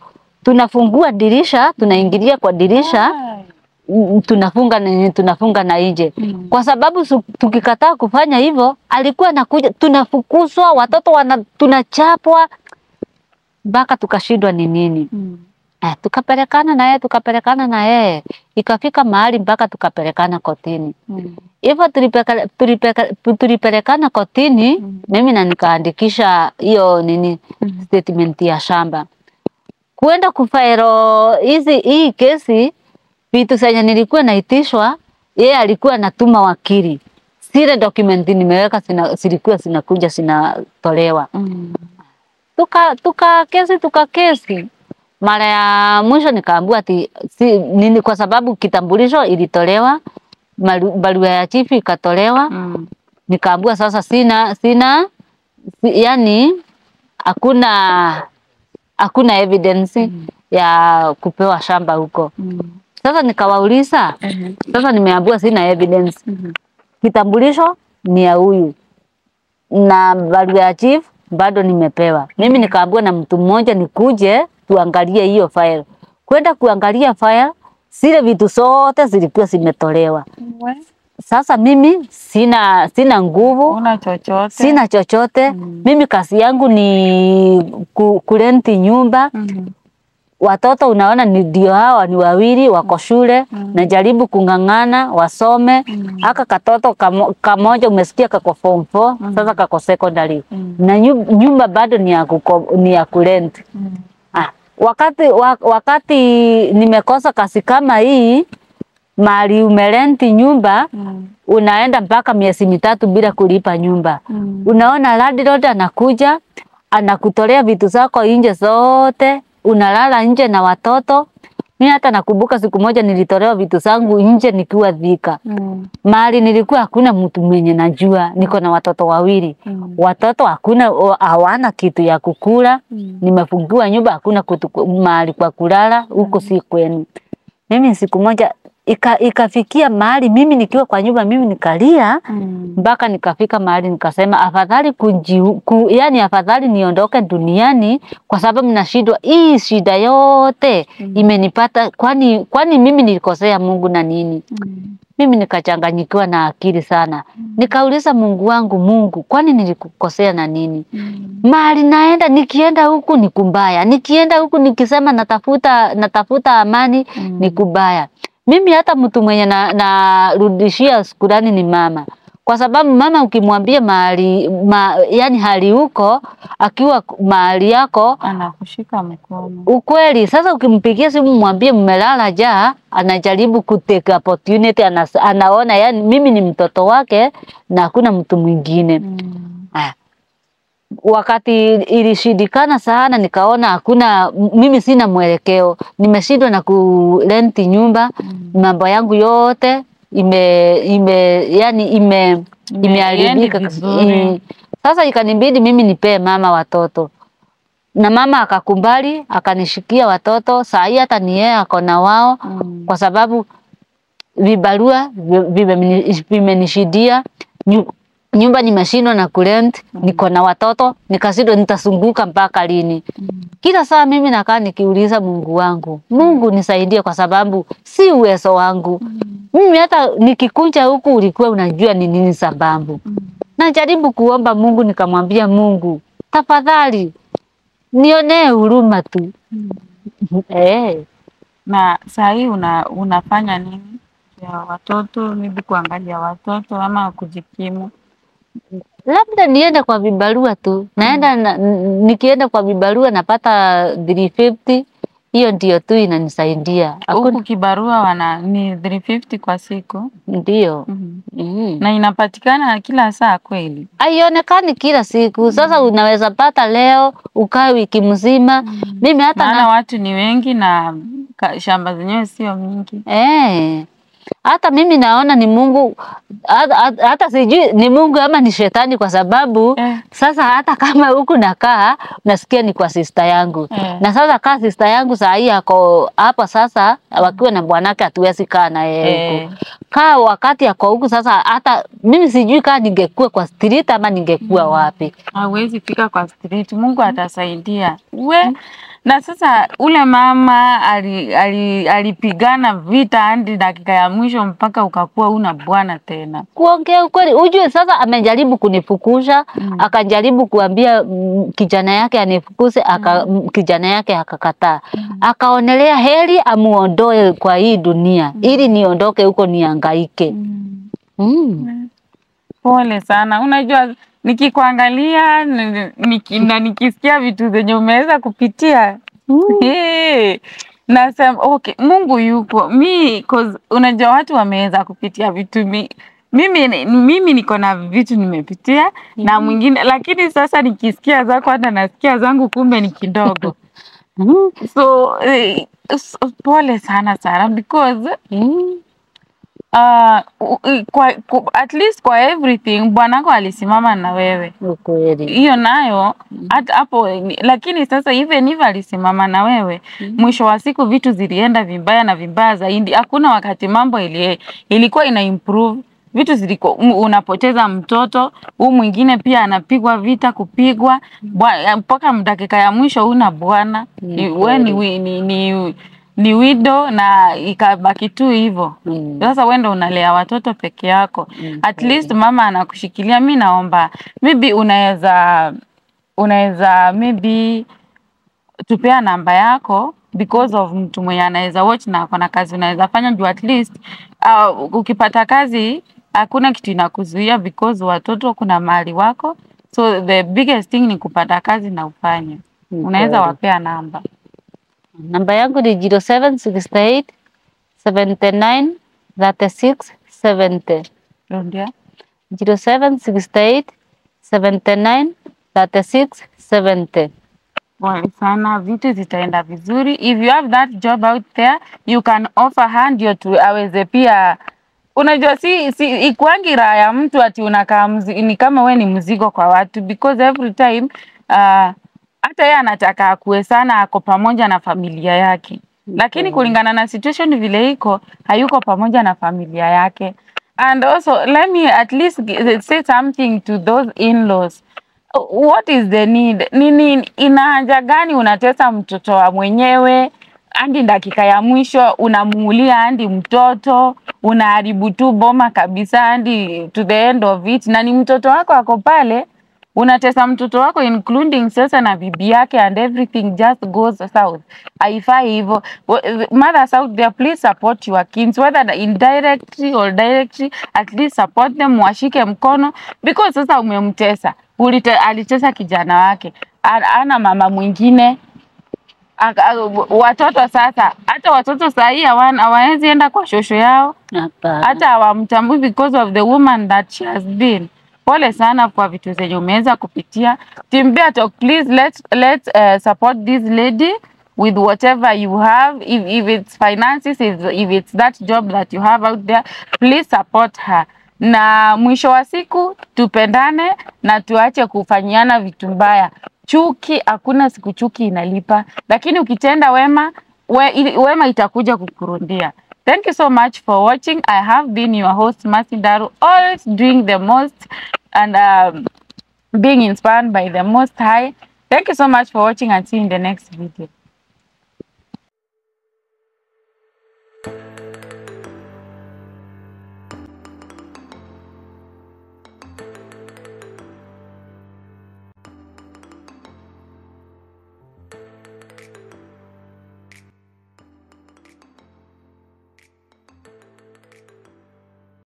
tunafungua dirisha, tunaingilia kwa dirisha tunafunga na tunafunga na nje mm. Kwa sababu tukikataa kufanya hivyo, alikuwa anakuja, tunafukuzwa, watoto wana tunachapwa mpaka tukashindwa ni nini mm. Eh, tukapelekana naye tukapelekana naye ikafika mahali mpaka tukapelekana kotini mm. hivyo mm. tulipeka, tulipeka, tulipelekana kotini mm. mimi na nikaandikisha hiyo nini mm. statement ya shamba kuenda kufailo hizi hii kesi vitu zenye nilikuwa naitishwa yeye alikuwa anatuma wakili sile document nimeweka sina, silikuwa zinakuja zinatolewa mm. tuka tuka kesi tuka kesi mara ya mwisho nikaambiwa ati si, nini, kwa sababu kitambulisho ilitolewa, barua ya chifu ikatolewa mm. Nikaambiwa sasa sina sina si, yani hakuna hakuna evidence mm. ya kupewa shamba huko mm. Sasa nikawauliza uh -huh. Sasa nimeambiwa sina evidence mm -hmm. Kitambulisho ni ya huyu na barua ya chief bado nimepewa mimi, nikaambiwa na mtu mmoja nikuje tuangalie hiyo file. Kwenda kuangalia file, zile vitu zote zilikuwa zimetolewa. Sasa mimi sina sina nguvu, Una chochote. sina chochote mm. Mimi kazi yangu ni ku, kurenti nyumba mm -hmm. Watoto unaona ni ndio hawa ni wawili wako mm. shule mm. Najaribu kung'ang'ana wasome mm. Aka katoto kamo, kamoja umesikia kako form 4 mm. Sasa kako secondary mm. Na nyumba bado ni ya, kuko, ni ya kurenti mm. Ah, wakati, wakati nimekosa kazi kama hii mali umerenti nyumba mm. unaenda mpaka miezi mitatu bila kulipa nyumba mm. unaona landlord anakuja anakutolea vitu zako nje zote, unalala nje na watoto Mi hata nakumbuka siku moja nilitolewa vitu zangu nje nikiwa dhika Mm. mali nilikuwa hakuna mtu mwenye najua, niko na watoto wawili. Mm. Watoto hakuna hawana kitu ya kukula. Mm. Nimefungiwa nyumba hakuna mali kwa kulala huko, mm. si kwenu. Mimi siku moja ika, ikafikia mahali mimi nikiwa kwa nyumba mimi nikalia mm. mpaka mm. nikafika mahali nikasema afadhali kunji, ku, yani afadhali niondoke duniani kwa sababu nashindwa hii shida yote mm. imenipata, kwani kwani mimi nilikosea Mungu na nini? mm. Mimi nikachanganyikiwa na akili sana mm. Nikauliza Mungu wangu, Mungu, kwani nilikukosea na nini? mm. Mahali naenda nikienda huku ni kubaya, nikienda huku nikisema natafuta natafuta amani mm. ni kubaya mimi hata mtu mwenye na na shukurani ni mama, kwa sababu mama ukimwambia mahali ma, yani hali huko akiwa mahali yako anakushika mkono ukweli. Sasa ukimpigia simu mwambie mmelala ja, anajaribu kuteka opportunity anaona yani mimi ni mtoto wake na hakuna mtu mwingine mm. Ah wakati ilishindikana sana, nikaona hakuna, mimi sina mwelekeo, nimeshindwa na kurenti nyumba mm. mambo yangu yote ime ime yani ime imeharibika ime sasa ikanibidi mimi nipee mama watoto na mama akakubali akanishikia watoto. Saa hii hata ni yeye ako na wao mm. kwa sababu vibarua vimenishidia vime nyumba nimeshindwa na kurent, mm. niko na watoto nikashindwa, nitasunguka mpaka lini? Mm. Kila saa mimi nakaa nikiuliza Mungu wangu, mm. Mungu nisaidie, kwa sababu si uwezo wangu mimi. Hata nikikunja huku ulikuwa unajua ni nini sababu. Najaribu kuomba Mungu, nikamwambia Mungu, tafadhali nionee huruma tu. Eh, na saa hii una, unafanya nini ya watoto, Mimi kuangalia watoto ama kujikimu? labda niende kwa vibarua tu, naenda na, nikienda kwa vibarua napata 350 hiyo ndio tu inanisaidia. Huku kibarua wana ni 350 kwa siku ndio. Mhm. mm -hmm. na inapatikana kila saa kweli? Haionekani kila siku. Mm. Sasa mm -hmm. unaweza pata leo ukae wiki mzima. mm -hmm. mimi hata maana na... watu ni wengi na shamba zenyewe sio mingi eh hata mimi naona ni Mungu hata, hata sijui ni Mungu ama ni shetani, kwa sababu eh, sasa hata kama huku nakaa nasikia ni kwa sista yangu eh, na sasa kaa sista yangu saa hii ako hapa sasa wakiwa na bwanake, hatuwezi kaa na yeye huku eh, kaa wakati ako huku sasa, hata mimi sijui kaa ningekuwa kwa street ama ningekuwa mm. wapi. Hawezi fika kwa street, Mungu atasaidia we mm. Na sasa ule mama alipigana ali, ali vita hadi dakika ya mwisho mpaka ukakuwa una bwana tena. Kuongea ukweli, ujue sasa amejaribu kunifukusha mm. Akajaribu kuambia mm, kijana yake anifukuze aka, mm. mm. Kijana yake akakataa mm. Akaonelea heri amuondoe kwa hii dunia mm. Ili niondoke huko niangaike mm. Mm. Pole sana, unajua nikikuangalia niki, na nikisikia vitu zenye umeweza kupitia mm. nasema okay, Mungu yupo mi, cause unajua watu wameweza kupitia vitu mi, mimi mimi niko na vitu nimepitia mm. na mm-hmm. mwingine, lakini sasa nikisikia zako hata nasikia zangu, kumbe ni kidogo mm-hmm. so, eh, so pole sana sana because mm uh, kwa, kwa, at least kwa everything bwanako alisimama na wewe hiyo nayo hata mm-hmm. hapo. Lakini sasa even if alisimama na wewe mm -hmm. mwisho wa siku vitu zilienda vibaya na vibaya zaidi. Hakuna wakati mambo ili, ilikuwa ina improve vitu ziliko, unapoteza mtoto huu mwingine pia anapigwa vita kupigwa mm-hmm. mpaka dakika ya mwisho una bwana mm -hmm. we ni, ni, ni, ni ni wido na ikabaki tu hivyo mm. Sasa wewe ndo unalea watoto peke yako mm. At least mama anakushikilia. Mi naomba maybe unaweza unaweza maybe tupea namba yako because of mtu mwenye anaweza watch na ako na kazi unaweza fanya juu at least uh, ukipata kazi hakuna kitu inakuzuia because watoto kuna mali wako, so the biggest thing ni kupata kazi na ufanye. Mm, unaweza wapea namba. Namba yangu ni 0768 79 36 70. Well, sana vitu zitaenda vizuri. If you have that job out there, you can offer hand ndio tu aweze pia Unajua si, si raha ya mtu ati unakaa ni kama we ni mzigo kwa watu because every time uh, hata yeye anataka akuwe sana ako pamoja na familia yake, lakini mm. kulingana na situation vile iko, hayuko pamoja na familia yake. And also let me at least eh, say something to those in-laws. What is the need? Nini, ina haja gani unatesa mtoto wa mwenyewe andi dakika ya mwisho unamuulia andi mtoto, unaharibu tu boma kabisa andi to the end of it, na ni mtoto wako ako pale Unatesa mtoto wako including sasa na bibi yake and everything just goes south. Haifai hivyo. Mothers out there please support your kids whether indirectly or directly at least support them, washike mkono because sasa umemtesa. Ulite, alitesa kijana wake. Ana mama mwingine watoto sasa, hata watoto sahii hawawezi enda kwa shosho yao, hata hawamtambui because of the woman that she has been pole sana kwa vitu zenye umeweza kupitia. Team Bear please let, let uh, support this lady with whatever you have if, if it's finances if, if it's that job that you have out there please support her na mwisho wa siku tupendane na tuache kufanyiana vitu mbaya. Chuki, hakuna siku chuki inalipa, lakini ukitenda wema we, wema itakuja kukurundia. Thank you so much for watching. I have been your host, Martin Daru, always doing the most and um, being inspired by the Most High. Thank you so much for watching and see you in the next video.